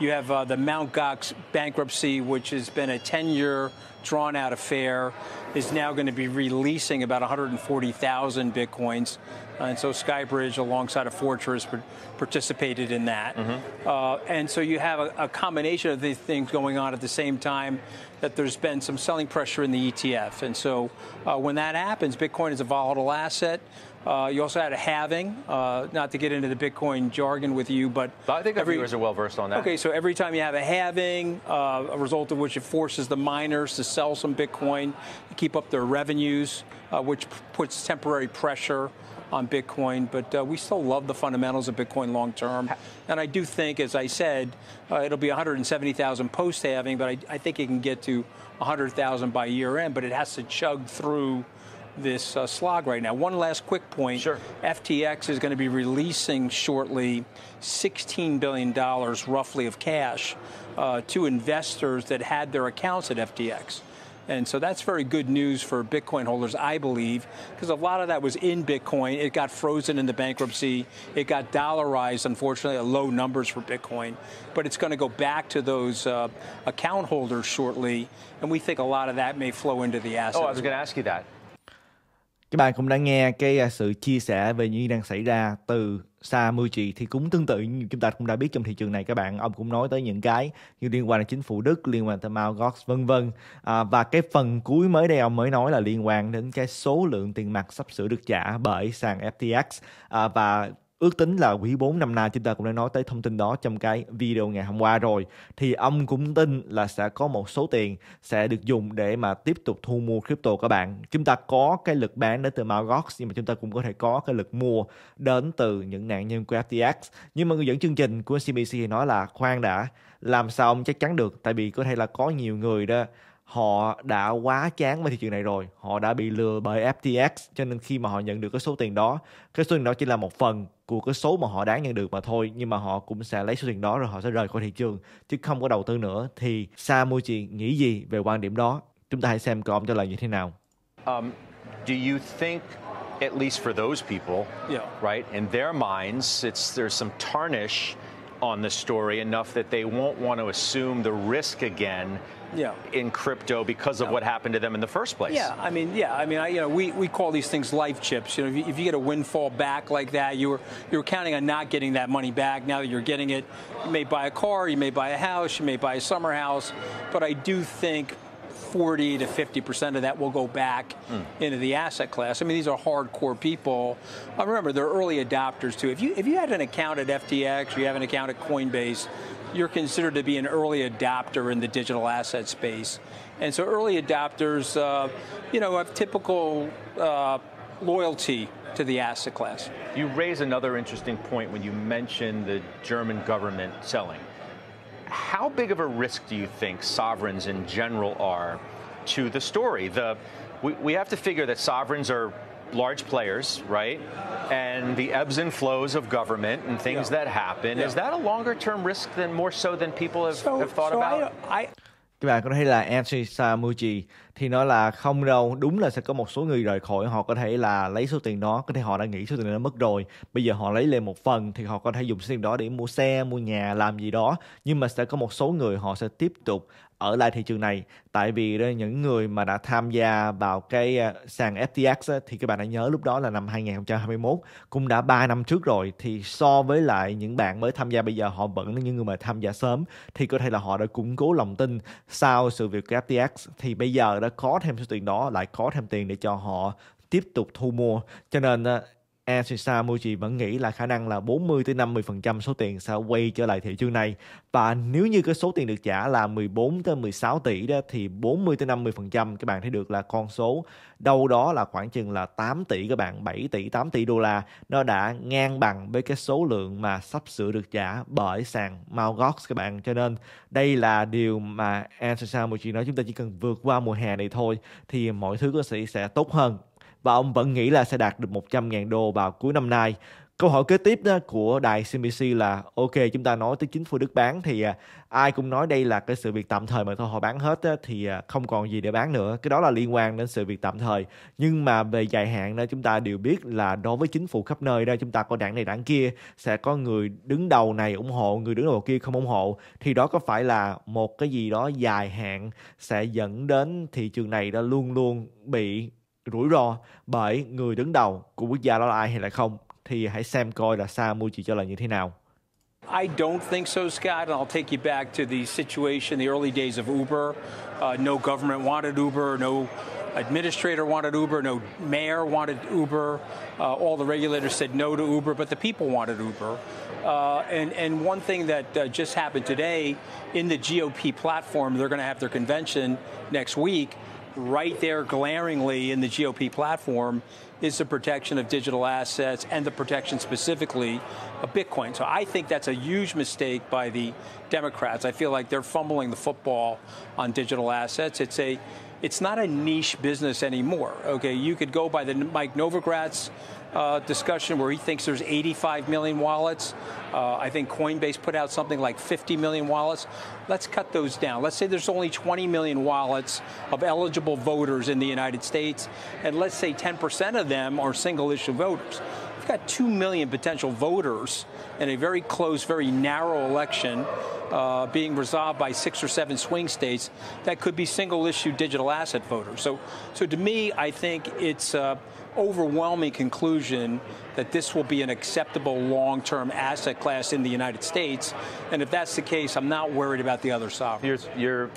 Speaker 3: You have uh, the Mount Gox bankruptcy, which has been a 10 year drawn out affair, is now going to be releasing about 140,000 bitcoins. Uh, and so Skybridge, alongside of Fortress, participated in that. Mm-hmm. Uh, and so you have a, a, combination of these things going on at the same time that there's been some selling pressure in the ETF. And so uh, when that happens, Bitcoin is a volatile asset. Uh, you also had a halving. Uh, not to get into the Bitcoin jargon with you, but I think every, viewers are well versed on that. Okay, so every time you have a halving, uh, a result of which it forces the miners to sell some Bitcoin to keep up their revenues, uh, which p- puts temporary pressure on Bitcoin. But uh, we still love the fundamentals of Bitcoin long term, and I do think, as I said, uh, it'll be 170,000 post halving, but I, I think it can get to 100,000 by year end. But it has to chug through this uh, slog right now. One last quick point. Sure. FTX is going to be releasing shortly $16 billion roughly of cash uh, to investors that had their accounts at FTX. And so that's very good news for Bitcoin holders, I believe, because a lot of that was in Bitcoin. It got frozen in the bankruptcy. It got dollarized, unfortunately, at low numbers for Bitcoin. But it's going to go back to those uh, account holders shortly. And we think a lot of that may flow into the asset. Oh, I was going to ask you that.
Speaker 1: các bạn cũng đã nghe cái à, sự chia sẻ về những đang xảy ra từ xa Samuji thì cũng tương tự như chúng ta cũng đã biết trong thị trường này các bạn ông cũng nói tới những cái như liên quan đến chính phủ Đức liên quan tới Mao Gox vân vân à, và cái phần cuối mới đây ông mới nói là liên quan đến cái số lượng tiền mặt sắp sửa được trả bởi sàn FTX à, và ước tính là quý 4 năm nay chúng ta cũng đã nói tới thông tin đó trong cái video ngày hôm qua rồi thì ông cũng tin là sẽ có một số tiền sẽ được dùng để mà tiếp tục thu mua crypto các bạn chúng ta có cái lực bán đến từ Mt. Gox nhưng mà chúng ta cũng có thể có cái lực mua đến từ những nạn nhân của FTX nhưng mà người dẫn chương trình của CBC nói là khoan đã làm sao ông chắc chắn được tại vì có thể là có nhiều người đó họ đã quá chán với thị trường này rồi họ đã bị lừa bởi FTX cho nên khi mà họ nhận được cái số tiền đó cái số tiền đó chỉ là một phần của cái số mà họ đáng nhận được mà thôi nhưng mà họ cũng sẽ lấy số tiền đó rồi họ sẽ rời khỏi thị trường chứ không có đầu tư nữa thì Samuji nghĩ gì về quan điểm đó chúng ta hãy xem coi ông trả lời như thế nào
Speaker 2: um, do you think at least for those people yeah. right in their minds it's there's some tarnish on the story enough that they won't want to assume the risk again yeah. in crypto because of what happened to them in the first place. Yeah,
Speaker 3: I mean, yeah, I mean, I, you know, we, we call these things life chips. You know, if you, if you, get a windfall back like that, you were you were counting on not getting that money back. Now that you're getting it, you may buy a car, you may buy a house, you may buy a summer house. But I do think 40 to 50% of that will go back mm. into the asset class. I mean, these are hardcore people. I uh, remember, they're early adopters too. If you, if you had an account at FTX, or you have an account at Coinbase, you're considered to be an early adopter in the digital asset space. And so early adopters, uh, you know, have typical uh, loyalty to the asset class. You raise another interesting point when you mention
Speaker 2: the German government selling. How big of a risk do you think sovereigns in general are to the story? The, we, we have to figure that sovereigns are large players, right? And the ebbs and flows of government and things yeah. that happen. Yeah. Is that a longer term risk than more so than people have, so, have thought so about? I, I
Speaker 1: các bạn có thấy là MC Samuji thì nói là không đâu đúng là sẽ có một số người rời khỏi họ có thể là lấy số tiền đó có thể họ đã nghĩ số tiền đó mất rồi bây giờ họ lấy lên một phần thì họ có thể dùng số tiền đó để mua xe mua nhà làm gì đó nhưng mà sẽ có một số người họ sẽ tiếp tục ở lại thị trường này tại vì những người mà đã tham gia vào cái ờ, sàn FTX thì các bạn đã nhớ lúc đó là năm 2021 cũng đã 3 năm trước rồi thì so với lại những bạn mới tham gia bây giờ họ vẫn những người mà tham gia sớm thì có thể là họ đã củng cố lòng tin sau sự việc của FTX thì bây giờ đã có thêm số tiền đó lại có thêm tiền để cho họ tiếp tục thu mua cho nên ờ, Azusa Muji vẫn nghĩ là khả năng là 40 tới 50% số tiền sẽ quay trở lại thị trường này và nếu như cái số tiền được trả là 14 tới 16 tỷ đó thì 40 tới 50% các bạn thấy được là con số đâu đó là khoảng chừng là 8 tỷ các bạn 7 tỷ 8 tỷ đô la nó đã ngang bằng với cái số lượng mà sắp sửa được trả bởi sàn Mt. các bạn cho nên đây là điều mà Azusa Muji nói chúng ta chỉ cần vượt qua mùa hè này thôi thì mọi thứ có sẽ sẽ tốt hơn và ông vẫn nghĩ là sẽ đạt được 100.000 đô vào cuối năm nay. Câu hỏi kế tiếp đó ờ, của đài CNBC là ok chúng ta nói tới chính phủ Đức bán thì ờ, ai cũng nói đây là cái sự việc tạm thời mà thôi họ bán hết đó, thì ờ, không còn gì để bán nữa. Cái đó là liên quan đến sự việc tạm thời. Nhưng mà về dài hạn đó chúng ta đều biết là đối với chính phủ khắp nơi đó chúng ta có đảng này đảng kia sẽ có người đứng đầu này ủng hộ, người đứng đầu kia không ủng hộ thì đó có phải là một cái gì đó dài hạn sẽ dẫn đến thị trường này đó luôn luôn bị rủi ro bởi người đứng đầu của quốc gia đó là ai hay là không thì hãy xem coi là Samucci cho là như thế nào.
Speaker 3: I don't think so, Scott, and I'll take you back to the situation, the early days of Uber. Uh, no government wanted Uber, no administrator wanted Uber, no mayor wanted Uber. Uh, all the regulators said no to Uber, but the people wanted Uber. Uh, and, and one thing that uh, just happened today in the GOP platform, they're going to have their convention next week. right there glaringly in the GOP platform is the protection of digital assets and the protection specifically of Bitcoin. So I think that's a huge mistake by the Democrats. I feel like they're fumbling the football on digital assets. It's a it's not a niche business anymore. Okay, you could go by the Mike Novogratz uh, discussion where he thinks there's 85 million wallets. Uh, I think Coinbase put out something like 50 million wallets. Let's cut those down. Let's say there's only 20 million wallets of eligible voters in the United States, and let's say 10% of them are single issue voters we have got two million potential voters in a very close, very narrow election uh, being resolved by six or seven swing states that could be single issue digital asset voters. So, so to me, I think it's an overwhelming conclusion that this will be an acceptable long term asset class in the United States. And if that's the case, I'm not worried about the other sovereigns. You're, you're...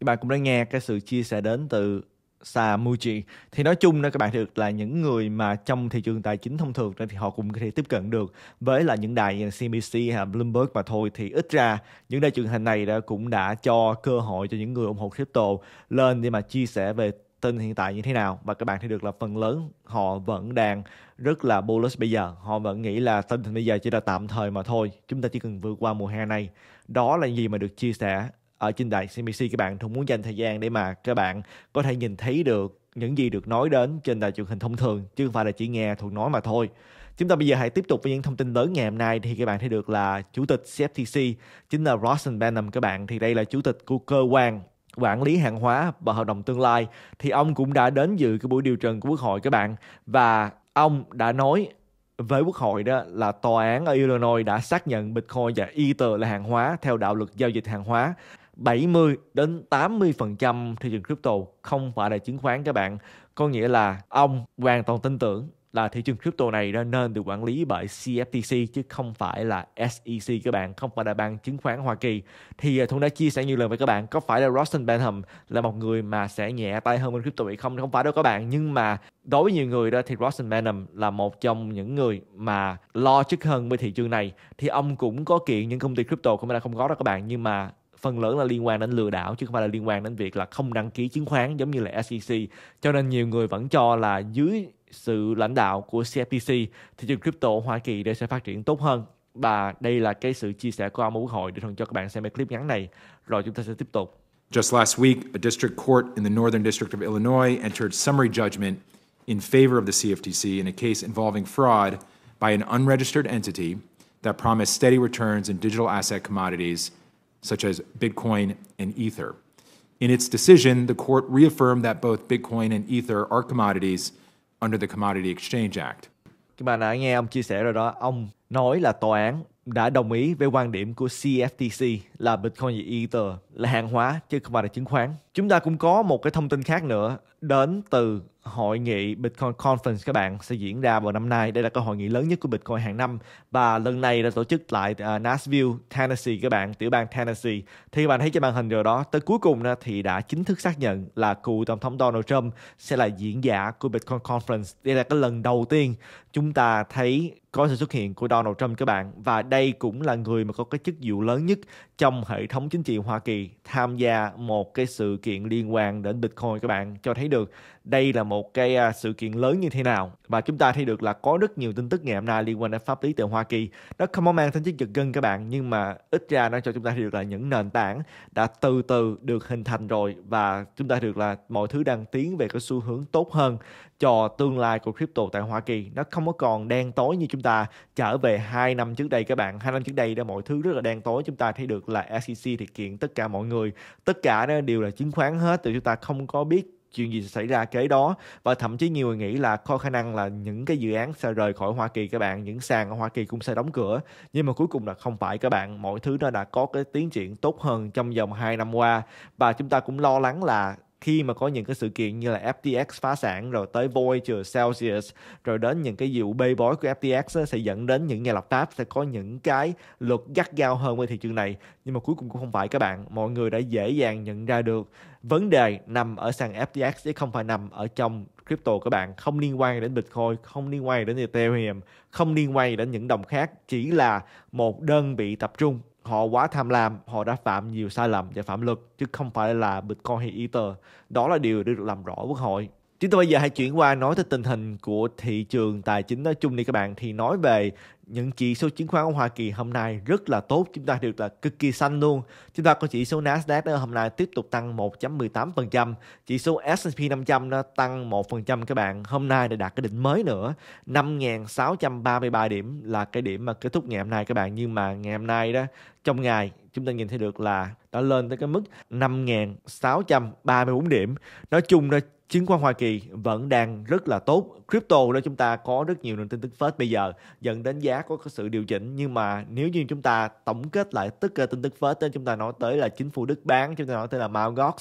Speaker 1: Các bạn cũng đã nghe cái sự chia sẻ đến từ Samuji thì nói chung đó các bạn được là những người mà trong thị trường tài chính thông thường thì họ cũng có thể tiếp cận được với là những đài như là hay Bloomberg mà thôi thì ít ra những đài truyền hình này đã cũng đã cho cơ hội cho những người ủng hộ crypto lên để mà chia sẻ về tin hiện tại như thế nào và các bạn thì được là phần lớn họ vẫn đang rất là bullish bây giờ họ vẫn nghĩ là tình hình bây giờ chỉ là tạm thời mà thôi chúng ta chỉ cần vượt qua mùa hè này đó là gì mà được chia sẻ ở trên đài CBC các bạn thường muốn dành thời gian để mà các bạn có thể nhìn thấy được những gì được nói đến trên đài truyền hình thông thường chứ không phải là chỉ nghe thuộc nói mà thôi. Chúng ta bây giờ hãy tiếp tục với những thông tin lớn ngày hôm nay thì các bạn thấy được là chủ tịch CFTC chính là Rossen Benham các bạn thì đây là chủ tịch của cơ quan quản lý hàng hóa và hợp đồng tương lai thì ông cũng đã đến dự cái buổi điều trần của quốc hội các bạn và ông đã nói với quốc hội đó là tòa án ở Illinois đã xác nhận Bitcoin và Ether là hàng hóa theo đạo luật giao dịch hàng hóa 70 đến 80% thị trường crypto không phải là chứng khoán các bạn. Có nghĩa là ông hoàn toàn tin tưởng là thị trường crypto này đã nên được quản lý bởi CFTC chứ không phải là SEC các bạn, không phải là ban chứng khoán Hoa Kỳ. Thì à, Thuận đã chia sẻ nhiều lần với các bạn, có phải là Rosen Benham là một người mà sẽ nhẹ tay hơn bên crypto hay không? Không phải đâu các bạn, nhưng mà đối với nhiều người đó thì Rosen Benham là một trong những người mà lo chức hơn với thị trường này. Thì ông cũng có kiện những công ty crypto cũng là không có đó các bạn, nhưng mà phần lớn là liên quan đến lừa đảo chứ không phải là liên quan đến việc là không đăng ký chứng khoán giống như là SEC cho nên nhiều người vẫn cho là dưới sự lãnh đạo của CFTC thị trường crypto Hoa Kỳ đây sẽ phát triển tốt hơn và đây là cái sự chia sẻ của Amu hội để thần cho các bạn xem cái clip ngắn này rồi chúng ta sẽ tiếp tục
Speaker 2: Just last week, a district court in the Northern District of Illinois entered summary judgment in favor of the CFTC in a case involving fraud by an unregistered entity that promised steady returns in digital asset commodities such as Bitcoin and Ether. In its decision, the court reaffirmed that both Bitcoin and Ether are commodities under the Commodity Exchange Act.
Speaker 1: Các bạn đã nghe ông chia sẻ rồi đó, ông nói là tòa án đã đồng ý với quan điểm của CFTC là Bitcoin và Ether là hàng hóa chứ không phải là chứng khoán. Chúng ta cũng có một cái thông tin khác nữa đến từ hội nghị Bitcoin Conference các bạn sẽ diễn ra vào năm nay. Đây là cái hội nghị lớn nhất của Bitcoin hàng năm và lần này đã tổ chức tại uh, à, Nashville, Tennessee các bạn, tiểu bang Tennessee. Thì các bạn thấy trên màn hình rồi đó, tới cuối cùng uh, thì đã chính thức xác nhận là cựu tổng thống Donald Trump sẽ là diễn giả của Bitcoin Conference. Đây là cái lần đầu tiên chúng ta thấy có sự xuất hiện của Donald Trump các bạn và đây cũng là người mà có cái chức vụ lớn nhất trong hệ thống chính trị Hoa Kỳ tham gia một cái sự kiện liên quan đến Bitcoin các bạn cho thấy được đây là một cái à, sự kiện lớn như thế nào và chúng ta thấy được là có rất nhiều tin tức ngày hôm nay liên quan đến pháp lý từ Hoa Kỳ nó không có mang tính chất giật gân các bạn nhưng mà ít ra nó cho chúng ta thấy được là những nền tảng đã từ từ được hình thành rồi và chúng ta thấy được là mọi thứ đang tiến về cái xu hướng tốt hơn cho tương lai của crypto tại Hoa Kỳ nó không có còn đen tối như chúng ta trở về hai năm trước đây các bạn hai năm trước đây đã mọi thứ rất là đen tối chúng ta thấy được là SEC thì kiện tất cả mọi người tất cả đó đều là chứng khoán hết từ chúng ta không có biết chuyện gì xảy ra kế đó và thậm chí nhiều người nghĩ là có khả năng là những cái dự án sẽ rời khỏi Hoa Kỳ các bạn những sàn ở Hoa Kỳ cũng sẽ đóng cửa nhưng mà cuối cùng là không phải các bạn mọi thứ nó đã có cái tiến triển tốt hơn trong vòng 2 năm qua và chúng ta cũng lo lắng là khi mà có những cái sự kiện như là FTX phá sản rồi tới Voyager, Celsius rồi đến những cái vụ bê bối của FTX sẽ dẫn đến những nhà lập pháp sẽ có những cái luật gắt gao hơn với thị trường này nhưng mà cuối cùng cũng không phải các bạn mọi người đã dễ dàng nhận ra được vấn đề nằm ở sàn FTX chứ không phải nằm ở trong crypto các bạn không liên quan đến Bitcoin không liên quan đến Ethereum không liên quan đến những đồng khác chỉ là một đơn vị tập trung họ quá tham lam họ đã phạm nhiều sai lầm và phạm luật chứ không phải là bitcoin hay ether đó là điều được làm rõ quốc hội Chúng ta bây giờ hãy chuyển qua nói tới tình hình của thị trường tài chính nói chung đi các bạn thì nói về những chỉ số chứng khoán của Hoa Kỳ hôm nay rất là tốt, chúng ta được là cực kỳ xanh luôn. Chúng ta có chỉ số Nasdaq hôm nay tiếp tục tăng 1.18%, chỉ số S&P 500 nó tăng 1% các bạn. Hôm nay đã đạt cái đỉnh mới nữa, 5.633 điểm là cái điểm mà kết thúc ngày hôm nay các bạn. Nhưng mà ngày hôm nay đó trong ngày chúng ta nhìn thấy được là đã lên tới cái mức 5.634 điểm. Nói chung là chứng khoán Hoa Kỳ vẫn đang rất là tốt. Crypto đó chúng ta có rất nhiều nền tin tức phết bây giờ dẫn đến giá có sự điều chỉnh nhưng mà nếu như chúng ta tổng kết lại tất cả tin tức phết chúng ta nói tới là chính phủ Đức bán, chúng ta nói tới là Mt. Gox,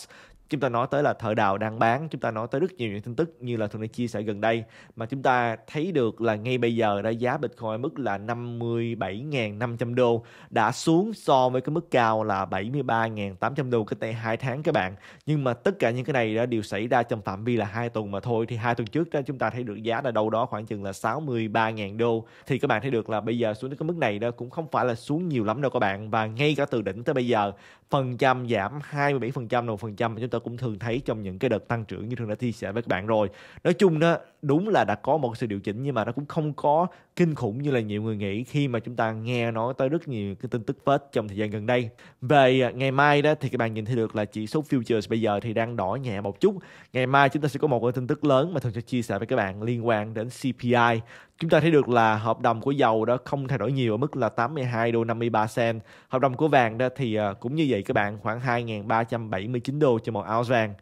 Speaker 1: chúng ta nói tới là thợ đào đang bán chúng ta nói tới rất nhiều những tin tức như là thường đã chia sẻ gần đây mà chúng ta thấy được là ngay bây giờ đã giá Bitcoin mức là 57.500 đô đã xuống so với cái mức cao là 73.800 đô cách đây hai tháng các bạn nhưng mà tất cả những cái này đã đều xảy ra trong phạm vi là hai tuần mà thôi thì hai tuần trước đó chúng ta thấy được giá là đâu đó khoảng chừng là 63.000 đô thì các bạn thấy được là bây giờ xuống đến cái mức này đó cũng không phải là xuống nhiều lắm đâu các bạn và ngay cả từ đỉnh tới bây giờ phần trăm giảm 27% phần là một phần trăm mà chúng ta cũng thường thấy trong những cái đợt tăng trưởng như thường đã chia sẻ với các bạn rồi nói chung đó đúng là đã có một sự điều chỉnh nhưng mà nó cũng không có kinh khủng như là nhiều người nghĩ khi mà chúng ta nghe nói tới rất nhiều cái tin tức vết trong thời gian gần đây. Về à, ngày mai đó thì các bạn nhìn thấy được là chỉ số futures bây giờ thì đang đỏ nhẹ một chút. Ngày mai chúng ta sẽ có một cái tin tức lớn mà thường sẽ chia sẻ với các bạn liên quan đến CPI. Chúng ta thấy được là hợp đồng của dầu đó không thay đổi nhiều ở mức là 82 đô 53 cent. Hợp đồng của vàng đó thì à, cũng như vậy các bạn khoảng 2.379 đô cho một ounce vàng.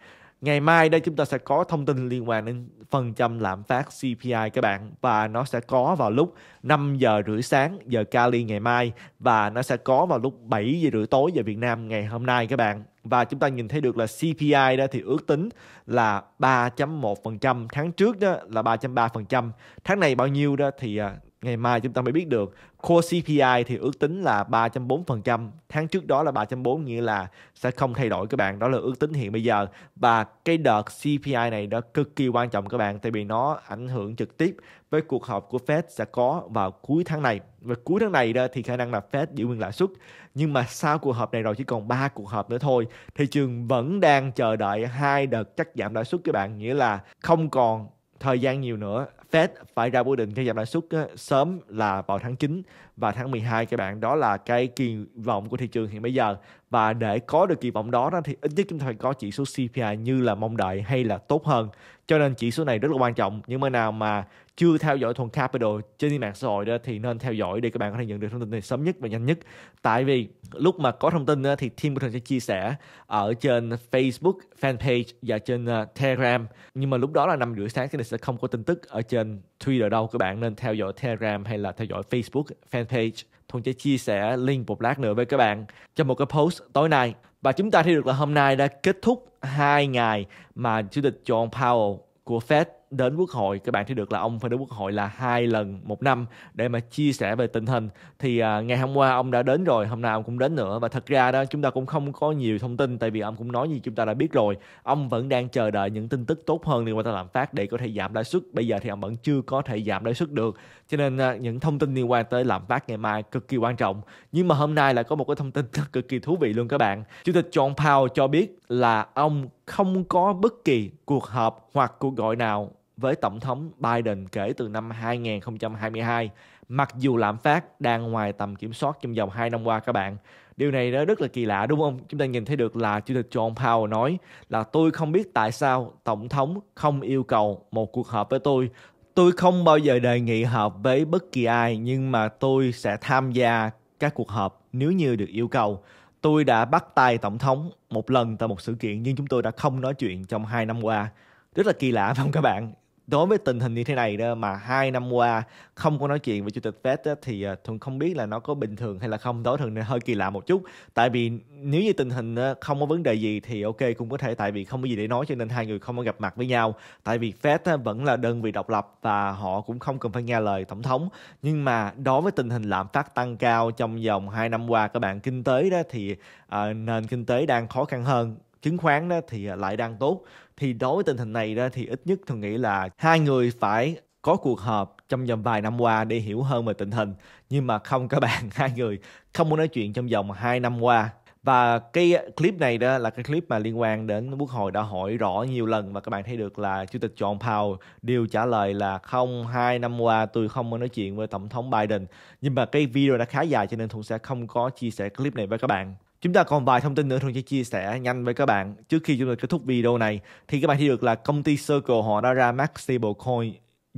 Speaker 1: Ngày mai đây chúng ta sẽ có thông tin liên quan đến phần trăm lạm phát CPI các bạn và nó sẽ có vào lúc 5 giờ rưỡi sáng giờ Cali ngày mai và nó sẽ có vào lúc 7 giờ rưỡi tối giờ Việt Nam ngày hôm nay các bạn. Và chúng ta nhìn thấy được là CPI đó thì ước tính là 3.1%, tháng trước đó là 3.3%, tháng này bao nhiêu đó thì à, ngày mai chúng ta mới biết được. Core CPI thì ước tính là 3.4%, tháng trước đó là 3.4 nghĩa là sẽ không thay đổi các bạn, đó là ước tính hiện bây giờ. Và cái đợt CPI này đã cực kỳ quan trọng các bạn tại vì nó ảnh hưởng trực tiếp với cuộc họp của Fed sẽ có vào cuối tháng này. Và cuối tháng này đó thì khả năng là Fed giữ nguyên lãi suất, nhưng mà sau cuộc họp này rồi chỉ còn 3 cuộc họp nữa thôi, thị trường vẫn đang chờ đợi hai đợt cắt giảm lãi suất các bạn, nghĩa là không còn thời gian nhiều nữa Fed phải ra quyết định theo giảm lãi suất sớm là vào tháng 9 và tháng 12 các bạn đó là cái kỳ vọng của thị trường hiện bây giờ và để có được kỳ vọng đó thì ít nhất chúng ta phải có chỉ số CPI như là mong đợi hay là tốt hơn cho nên chỉ số này rất là quan trọng nhưng mà nào mà chưa theo dõi thuần capital trên mạng xã hội đó thì nên theo dõi để các bạn có thể nhận được thông tin này sớm nhất và nhanh nhất tại vì lúc mà có thông tin thì team của thường sẽ chia sẻ ở trên Facebook fanpage và trên ờ, Telegram nhưng mà lúc đó là năm rưỡi sáng thì sẽ không có tin tức ở trên trên Twitter đâu các bạn nên theo dõi Telegram hay là theo dõi Facebook fanpage Thuận sẽ chia sẻ link một lát nữa với các bạn cho một cái post tối nay và chúng ta thấy được là hôm nay đã kết thúc hai ngày mà Chủ tịch John Powell của Fed đến quốc hội các bạn sẽ được là ông phải đến quốc hội là hai lần một năm để mà chia sẻ về tình hình thì à, ngày hôm qua ông đã đến rồi hôm nào ông cũng đến nữa và thật ra đó chúng ta cũng không có nhiều thông tin tại vì ông cũng nói như chúng ta đã biết rồi ông vẫn đang chờ đợi những tin tức tốt hơn liên quan tới lạm phát để có thể giảm lãi suất bây giờ thì ông vẫn chưa có thể giảm lãi suất được cho nên à, những thông tin liên quan tới lạm phát ngày mai cực kỳ quan trọng nhưng mà hôm nay là có một cái thông tin cực kỳ thú vị luôn các bạn chủ tịch John Powell cho biết là ông không có bất kỳ cuộc họp hoặc cuộc gọi nào với Tổng thống Biden kể từ năm 2022, mặc dù lạm phát đang ngoài tầm kiểm soát trong vòng 2 năm qua các bạn. Điều này nó rất là kỳ lạ đúng không? Chúng ta nhìn thấy được là Chủ tịch John Powell nói là tôi không biết tại sao Tổng thống không yêu cầu một cuộc họp với tôi. Tôi không bao giờ đề nghị họp với bất kỳ ai nhưng mà tôi sẽ tham gia các cuộc họp nếu như được yêu cầu. Tôi đã bắt tay Tổng thống một lần tại một sự kiện nhưng chúng tôi đã không nói chuyện trong 2 năm qua rất là kỳ lạ phải không các bạn đối với tình hình như thế này đó mà hai năm qua không có nói chuyện với chủ tịch Fed đó, thì ờ, thường không biết là nó có bình thường hay là không đó thường hơi kỳ lạ một chút tại vì nếu như tình hình ờ, không có vấn đề gì thì ok cũng có thể tại vì không có gì để nói cho nên hai người không có gặp mặt với nhau tại vì Fed vẫn là đơn vị độc lập và họ cũng không cần phải nghe lời tổng thống nhưng mà đối với tình hình lạm phát tăng cao trong vòng 2 năm qua các bạn kinh tế đó thì uh, nền kinh tế đang khó khăn hơn chứng khoán đó thì lại đang tốt thì đối với tình hình này đó thì ít nhất thường nghĩ là hai người phải có cuộc họp trong vòng vài năm qua để hiểu hơn về tình hình nhưng mà không các bạn hai người không muốn nói chuyện trong vòng hai năm qua và cái clip này đó là cái clip mà liên quan đến quốc hội đã hỏi rõ nhiều lần và các bạn thấy được là chủ tịch John Powell đều trả lời là không hai năm qua tôi không muốn nói chuyện với tổng thống Biden nhưng mà cái video đã khá dài cho nên thuận sẽ không có chia sẻ clip này với các bạn Chúng ta còn vài thông tin nữa Thường sẽ chia sẻ nhanh với các bạn trước khi chúng ta kết thúc video này. Thì các bạn thấy được là công ty Circle họ đã ra max stablecoin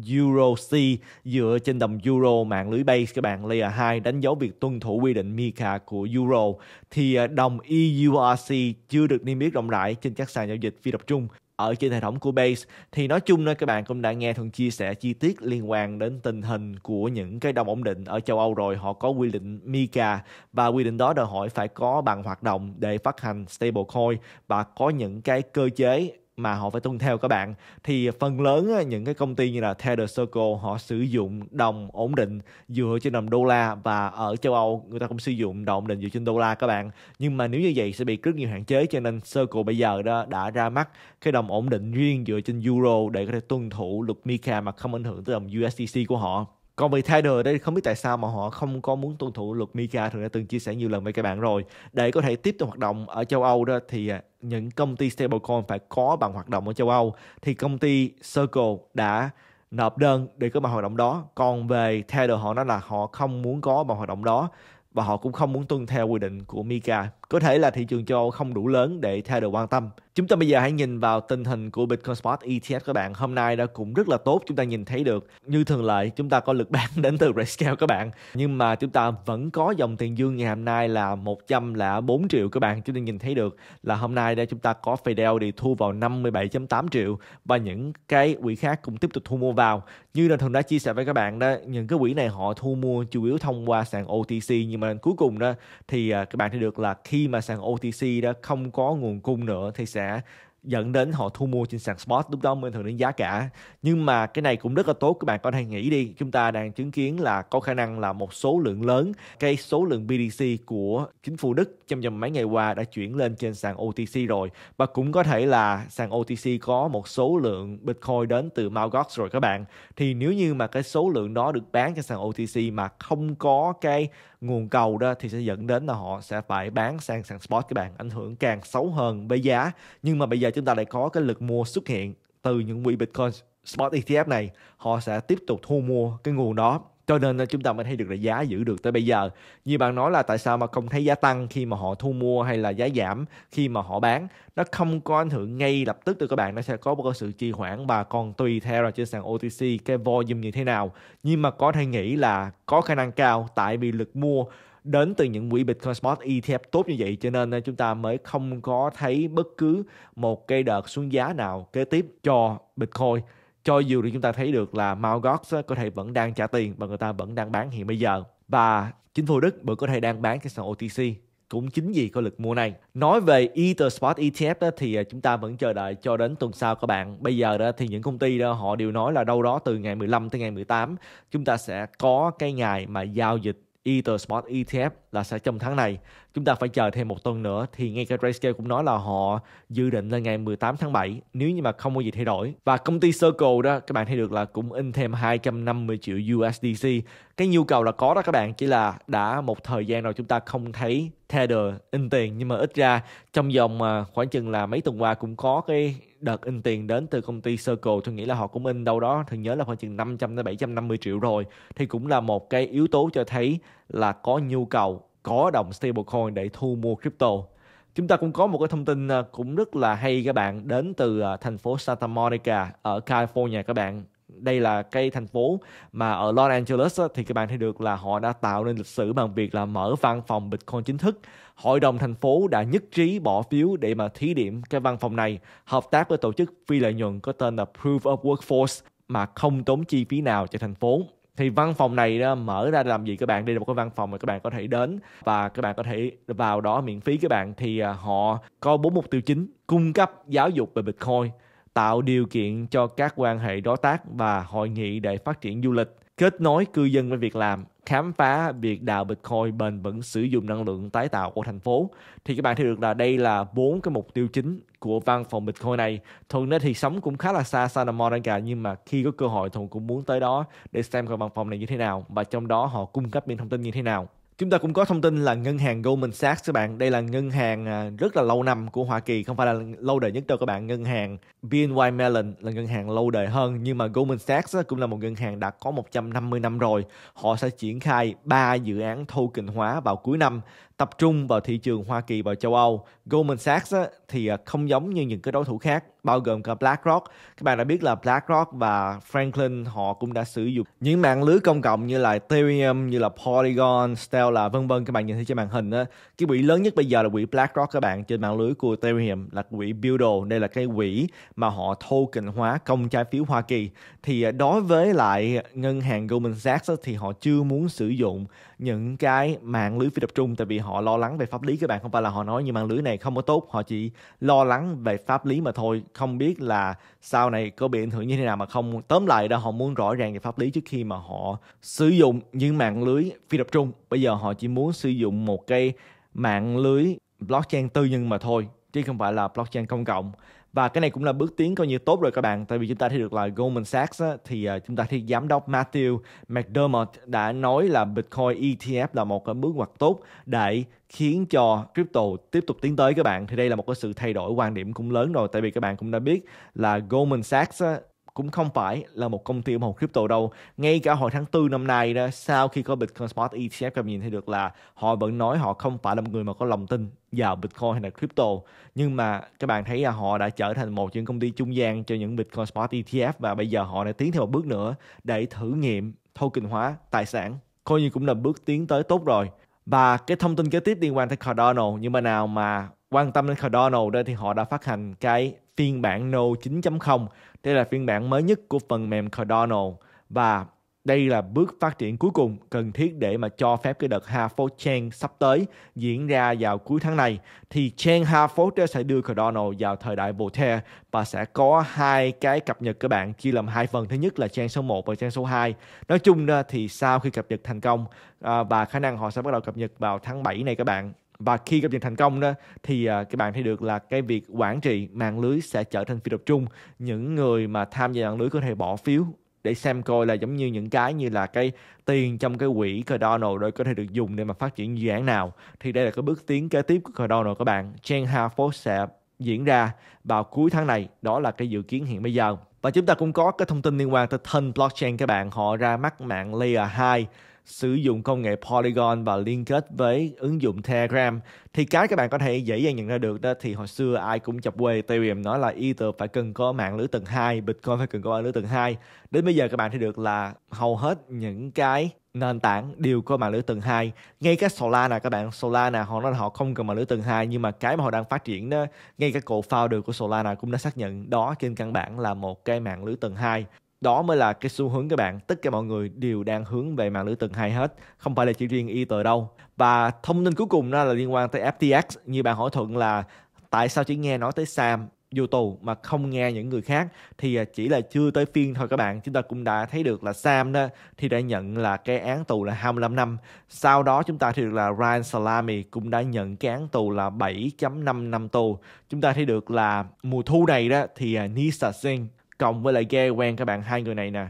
Speaker 1: Euro C dựa trên đồng Euro mạng lưới base các bạn layer 2 đánh dấu việc tuân thủ quy định MiCA của Euro thì à, đồng EURC chưa được niêm yết rộng rãi trên các sàn giao dịch phi tập trung ở trên hệ thống của Base thì nói chung là các bạn cũng đã nghe thường chia sẻ chi tiết liên quan đến tình hình của những cái đồng ổn định ở châu Âu rồi họ có quy định MiCA và quy định đó đòi hỏi phải có bằng hoạt động để phát hành stablecoin và có những cái cơ chế mà họ phải tuân theo các bạn thì phần lớn những cái công ty như là Tether Circle họ sử dụng đồng ổn định dựa trên đồng đô la và ở châu Âu người ta cũng sử dụng đồng ổn định dựa trên đô la các bạn nhưng mà nếu như vậy sẽ bị rất nhiều hạn chế cho nên Circle bây giờ đó đã ra mắt cái đồng ổn định riêng dựa trên euro để có thể tuân thủ luật MiCA mà không ảnh hưởng tới đồng USDC của họ còn vì Tidal đây không biết tại sao mà họ không có muốn tuân thủ luật MiCA thường đã từng chia sẻ nhiều lần với các bạn rồi để có thể tiếp tục hoạt động ở châu Âu đó thì à, những công ty stablecoin phải có bằng hoạt động ở châu Âu thì công ty Circle đã nộp đơn để có bằng hoạt động đó còn về Tidal họ nói là họ không muốn có bằng hoạt động đó và họ cũng không muốn tuân theo quy định của MiCA có thể là thị trường châu Âu không đủ lớn để trader quan tâm. Chúng ta bây giờ hãy nhìn vào tình hình của Bitcoin Spot ETF các bạn. Hôm nay đã cũng rất là tốt, chúng ta nhìn thấy được. Như thường lệ, chúng ta có lực bán đến từ Grayscale các bạn. Nhưng mà chúng ta vẫn có dòng tiền dương ngày hôm nay là 104 triệu các bạn. Chúng ta nhìn thấy được là hôm nay đây chúng ta có Fidel thì thu vào 57.8 triệu và những cái quỹ khác cũng tiếp tục thu mua vào. Như là thường đã chia sẻ với các bạn đó, những cái quỹ này họ thu mua chủ yếu thông qua sàn OTC nhưng mà cuối cùng đó thì à, các bạn thấy được là khi khi mà sàn OTC đã không có nguồn cung nữa thì sẽ dẫn đến họ thu mua trên sàn spot lúc đó mới thường đến giá cả nhưng mà cái này cũng rất là tốt các bạn có thể nghĩ đi chúng ta đang chứng kiến là có khả năng là một số lượng lớn cái số lượng BDC của chính phủ Đức trong vòng mấy ngày qua đã chuyển lên trên sàn OTC rồi và cũng có thể là sàn OTC có một số lượng Bitcoin đến từ Mt. rồi các bạn thì nếu như mà cái số lượng đó được bán trên sàn OTC mà không có cái nguồn cầu đó thì sẽ dẫn đến là họ sẽ phải bán sang sàn spot các bạn ảnh hưởng càng xấu hơn với giá nhưng mà bây giờ chúng ta lại có cái lực mua xuất hiện từ những quỹ bitcoin spot ETF này họ sẽ tiếp tục thu mua cái nguồn đó cho nên ờ, chúng ta mới thấy được là giá giữ được tới bây giờ như bạn nói là tại sao mà không thấy giá tăng khi mà họ thu mua hay là giá giảm khi mà họ bán nó không có ảnh hưởng ngay lập tức từ các bạn nó sẽ có một sự trì hoãn và còn tùy theo là trên sàn OTC cái volume như thế nào nhưng mà có thể nghĩ là có khả năng cao tại vì lực mua đến từ những quỹ Bitcoin Spot ETF tốt như vậy cho nên ờ, chúng ta mới không có thấy bất cứ một cái đợt xuống giá nào kế tiếp cho Bitcoin cho dù thì chúng ta thấy được là Mount có thể vẫn đang trả tiền và người ta vẫn đang bán hiện bây giờ và chính phủ Đức vẫn có thể đang bán cái sàn OTC cũng chính vì có lực mua này. Nói về EtherSpot ETF đó, thì à, chúng ta vẫn chờ đợi cho đến tuần sau các bạn. Bây giờ đó thì những công ty đó họ đều nói là đâu đó từ ngày 15 tới ngày 18 chúng ta sẽ có cái ngày mà giao dịch EtherSpot ETF là sẽ trong tháng này. Chúng ta phải chờ thêm một tuần nữa thì ngay cả Grayscale cũng nói là họ dự định là ngày 18 tháng 7 nếu như mà không có gì thay đổi. Và công ty Circle đó các bạn thấy được là cũng in thêm 250 triệu USDC. Cái nhu cầu là có đó các bạn chỉ là đã một thời gian rồi chúng ta không thấy Tether in tiền nhưng mà ít ra trong vòng à, khoảng chừng là mấy tuần qua cũng có cái đợt in tiền đến từ công ty Circle tôi nghĩ là họ cũng in đâu đó thường nhớ là khoảng chừng 500 đến 750 triệu rồi thì cũng là một cái yếu tố cho thấy là có nhu cầu có đồng stablecoin để thu mua crypto chúng ta cũng có một cái thông tin à, cũng rất là hay các bạn đến từ à, thành phố Santa Monica ở California các bạn đây là cái thành phố mà ở Los Angeles thì các bạn thấy được là họ đã tạo nên lịch sử bằng việc là mở văn phòng Bitcoin chính thức. Hội đồng thành phố đã nhất trí bỏ phiếu để mà thí điểm cái văn phòng này hợp tác với tổ chức phi lợi nhuận có tên là Proof of Workforce mà không tốn chi phí nào cho thành phố thì văn phòng này đó, mở ra làm gì các bạn đây là một cái văn phòng mà các bạn có thể đến và các bạn có thể vào đó miễn phí các bạn thì à, họ có bốn mục tiêu chính cung cấp giáo dục về bitcoin tạo điều kiện cho các quan hệ đối tác và hội nghị để phát triển du lịch kết nối cư dân với việc làm khám phá việc đào Bitcoin bền vững sử dụng năng lượng tái tạo của thành phố thì các bạn thấy được là đây là bốn cái mục tiêu chính của văn phòng Bitcoin này. Thuận thì sống cũng khá là xa Santa Monica nhưng mà khi có cơ hội Thuận cũng muốn tới đó để xem cái văn phòng này như thế nào và trong đó họ cung cấp những thông tin như thế nào. Chúng ta cũng có thông tin là ngân hàng Goldman Sachs các bạn, đây là ngân hàng à, rất là lâu năm của Hoa Kỳ, không phải là lâu đời nhất đâu các bạn. Ngân hàng BNY Mellon là ngân hàng lâu đời hơn, nhưng mà Goldman Sachs cũng là một ngân hàng đã có 150 năm rồi. Họ sẽ triển khai 3 dự án token hóa vào cuối năm tập trung vào thị trường Hoa Kỳ và châu Âu. Goldman Sachs á, thì à, không giống như những cái đối thủ khác, bao gồm cả BlackRock. Các bạn đã biết là BlackRock và Franklin họ cũng đã sử dụng những mạng lưới công cộng như là Ethereum, như là Polygon, Stellar, vân vân. Các bạn nhìn thấy trên màn hình á, cái quỹ lớn nhất bây giờ là quỹ BlackRock các bạn trên mạng lưới của Ethereum là quỹ Buildo Đây là cái quỹ mà họ token hóa công trái phiếu Hoa Kỳ. Thì à, đối với lại ngân hàng Goldman Sachs á, thì họ chưa muốn sử dụng những cái mạng lưới phi tập trung tại vì họ lo lắng về pháp lý các bạn không phải là họ nói như mạng lưới này không có tốt họ chỉ lo lắng về pháp lý mà thôi không biết là sau này có bị ảnh hưởng như thế nào mà không tóm lại đó họ muốn rõ ràng về pháp lý trước khi mà họ sử dụng những mạng lưới phi tập trung bây giờ họ chỉ muốn sử dụng một cái mạng lưới blockchain tư nhân mà thôi chứ không phải là blockchain công cộng và cái này cũng là bước tiến coi như tốt rồi các bạn tại vì chúng ta thấy được là Goldman Sachs thì à, chúng ta thấy giám đốc Matthew McDermott đã nói là Bitcoin ETF là một cái bước ngoặt tốt để khiến cho crypto tiếp tục tiến tới các bạn thì đây là một cái sự thay đổi quan điểm cũng lớn rồi tại vì các bạn cũng đã biết là Goldman Sachs cũng không phải là một công ty ủng hộ crypto đâu. Ngay cả hồi tháng 4 năm nay đó, sau khi có Bitcoin Spot ETF các nhìn thấy được là họ vẫn nói họ không phải là một người mà có lòng tin vào Bitcoin hay là crypto. Nhưng mà các bạn thấy là họ đã trở thành một những công ty trung gian cho những Bitcoin Spot ETF và bây giờ họ đã tiến thêm một bước nữa để thử nghiệm token hóa tài sản. Coi như cũng là bước tiến tới tốt rồi. Và cái thông tin kế tiếp liên quan tới Cardano nhưng mà nào mà quan tâm đến Cardano đây thì họ đã phát hành cái phiên bản node 9.0 đây là phiên bản mới nhất của phần mềm Cardano và đây là bước phát triển cuối cùng cần thiết để mà cho phép cái đợt HaFord Chain sắp tới diễn ra vào cuối tháng này. Thì Chain HaFord sẽ đưa Cardano vào thời đại Voltaire và sẽ có hai cái cập nhật các bạn chia làm hai phần. Thứ nhất là Chain số 1 và Chain số 2. Nói chung ra thì sau khi cập nhật thành công à, và khả năng họ sẽ bắt đầu cập nhật vào tháng 7 này các bạn và khi gặp nhật thành công đó thì à, các bạn thấy được là cái việc quản trị mạng lưới sẽ trở thành việc tập trung những người mà tham gia mạng lưới có thể bỏ phiếu để xem coi là giống như những cái như là cái tiền trong cái quỹ Cardano rồi có thể được dùng để mà phát triển dự án nào thì đây là cái bước tiến kế tiếp của Cardano các bạn Chen Harford sẽ diễn ra vào cuối tháng này đó là cái dự kiến hiện bây giờ và chúng ta cũng có cái thông tin liên quan tới thân blockchain các bạn họ ra mắt mạng layer 2 sử dụng công nghệ Polygon và liên kết với ứng dụng Telegram thì cái các bạn có thể dễ dàng nhận ra được đó thì hồi xưa ai cũng chọc quê Ethereum nói là Ether phải cần có mạng lưới tầng 2, Bitcoin phải cần có mạng lưới tầng 2. Đến bây giờ các bạn thấy được là hầu hết những cái nền tảng đều có mạng lưới tầng 2 ngay cả Solana các bạn Solana họ nói là họ không cần mạng lưới tầng 2 nhưng mà cái mà họ đang phát triển đó ngay cả cổ founder của Solana cũng đã xác nhận đó trên căn bản là một cái mạng lưới tầng 2 đó mới là cái xu hướng các bạn tất cả mọi người đều đang hướng về mạng lưới tầng hai hết không phải là chỉ riêng ether đâu và thông tin cuối cùng đó là liên quan tới ftx như bạn hỏi thuận là tại sao chỉ nghe nói tới sam tù mà không nghe những người khác thì à, chỉ là chưa tới phiên thôi các bạn chúng ta cũng đã thấy được là Sam đó thì đã nhận là cái án tù là 25 năm sau đó chúng ta thấy được là Ryan Salami cũng đã nhận cái án tù là 7.5 năm tù chúng ta thấy được là mùa thu này đó thì à, Nisa Singh cộng với lại ghê quen các bạn hai người này nè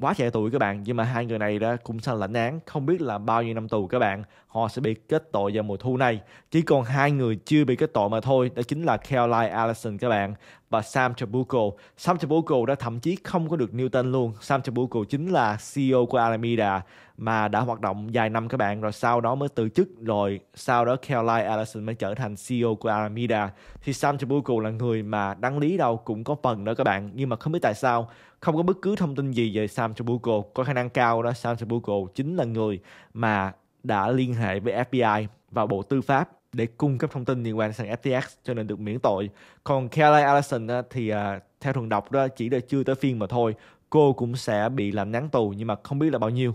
Speaker 1: quá trẻ tuổi các bạn nhưng mà hai người này đó cũng sao lãnh án không biết là bao nhiêu năm tù các bạn họ sẽ bị kết tội vào mùa thu này chỉ còn hai người chưa bị kết tội mà thôi đó chính là Caroline Allison các bạn và Sam Trabuco. Sam Trabuco đã thậm chí không có được Newton luôn. Sam Trabuco chính là CEO của Alameda mà đã hoạt động vài năm các bạn rồi sau đó mới từ chức rồi sau đó Caroline Allison mới trở thành CEO của Alameda thì Sam Trabuco là người mà đáng lý đâu cũng có phần đó các bạn nhưng mà không biết tại sao không có bất cứ thông tin gì về Sam Trabuco có khả năng cao đó Sam Trabuco chính là người mà đã liên hệ với FBI và Bộ Tư pháp để cung cấp thông tin liên quan sang FTX cho nên được miễn tội. Còn Kelly Allison thì à, theo thường đọc đó chỉ là chưa tới phiên mà thôi. Cô cũng sẽ bị làm án tù nhưng mà không biết là bao nhiêu.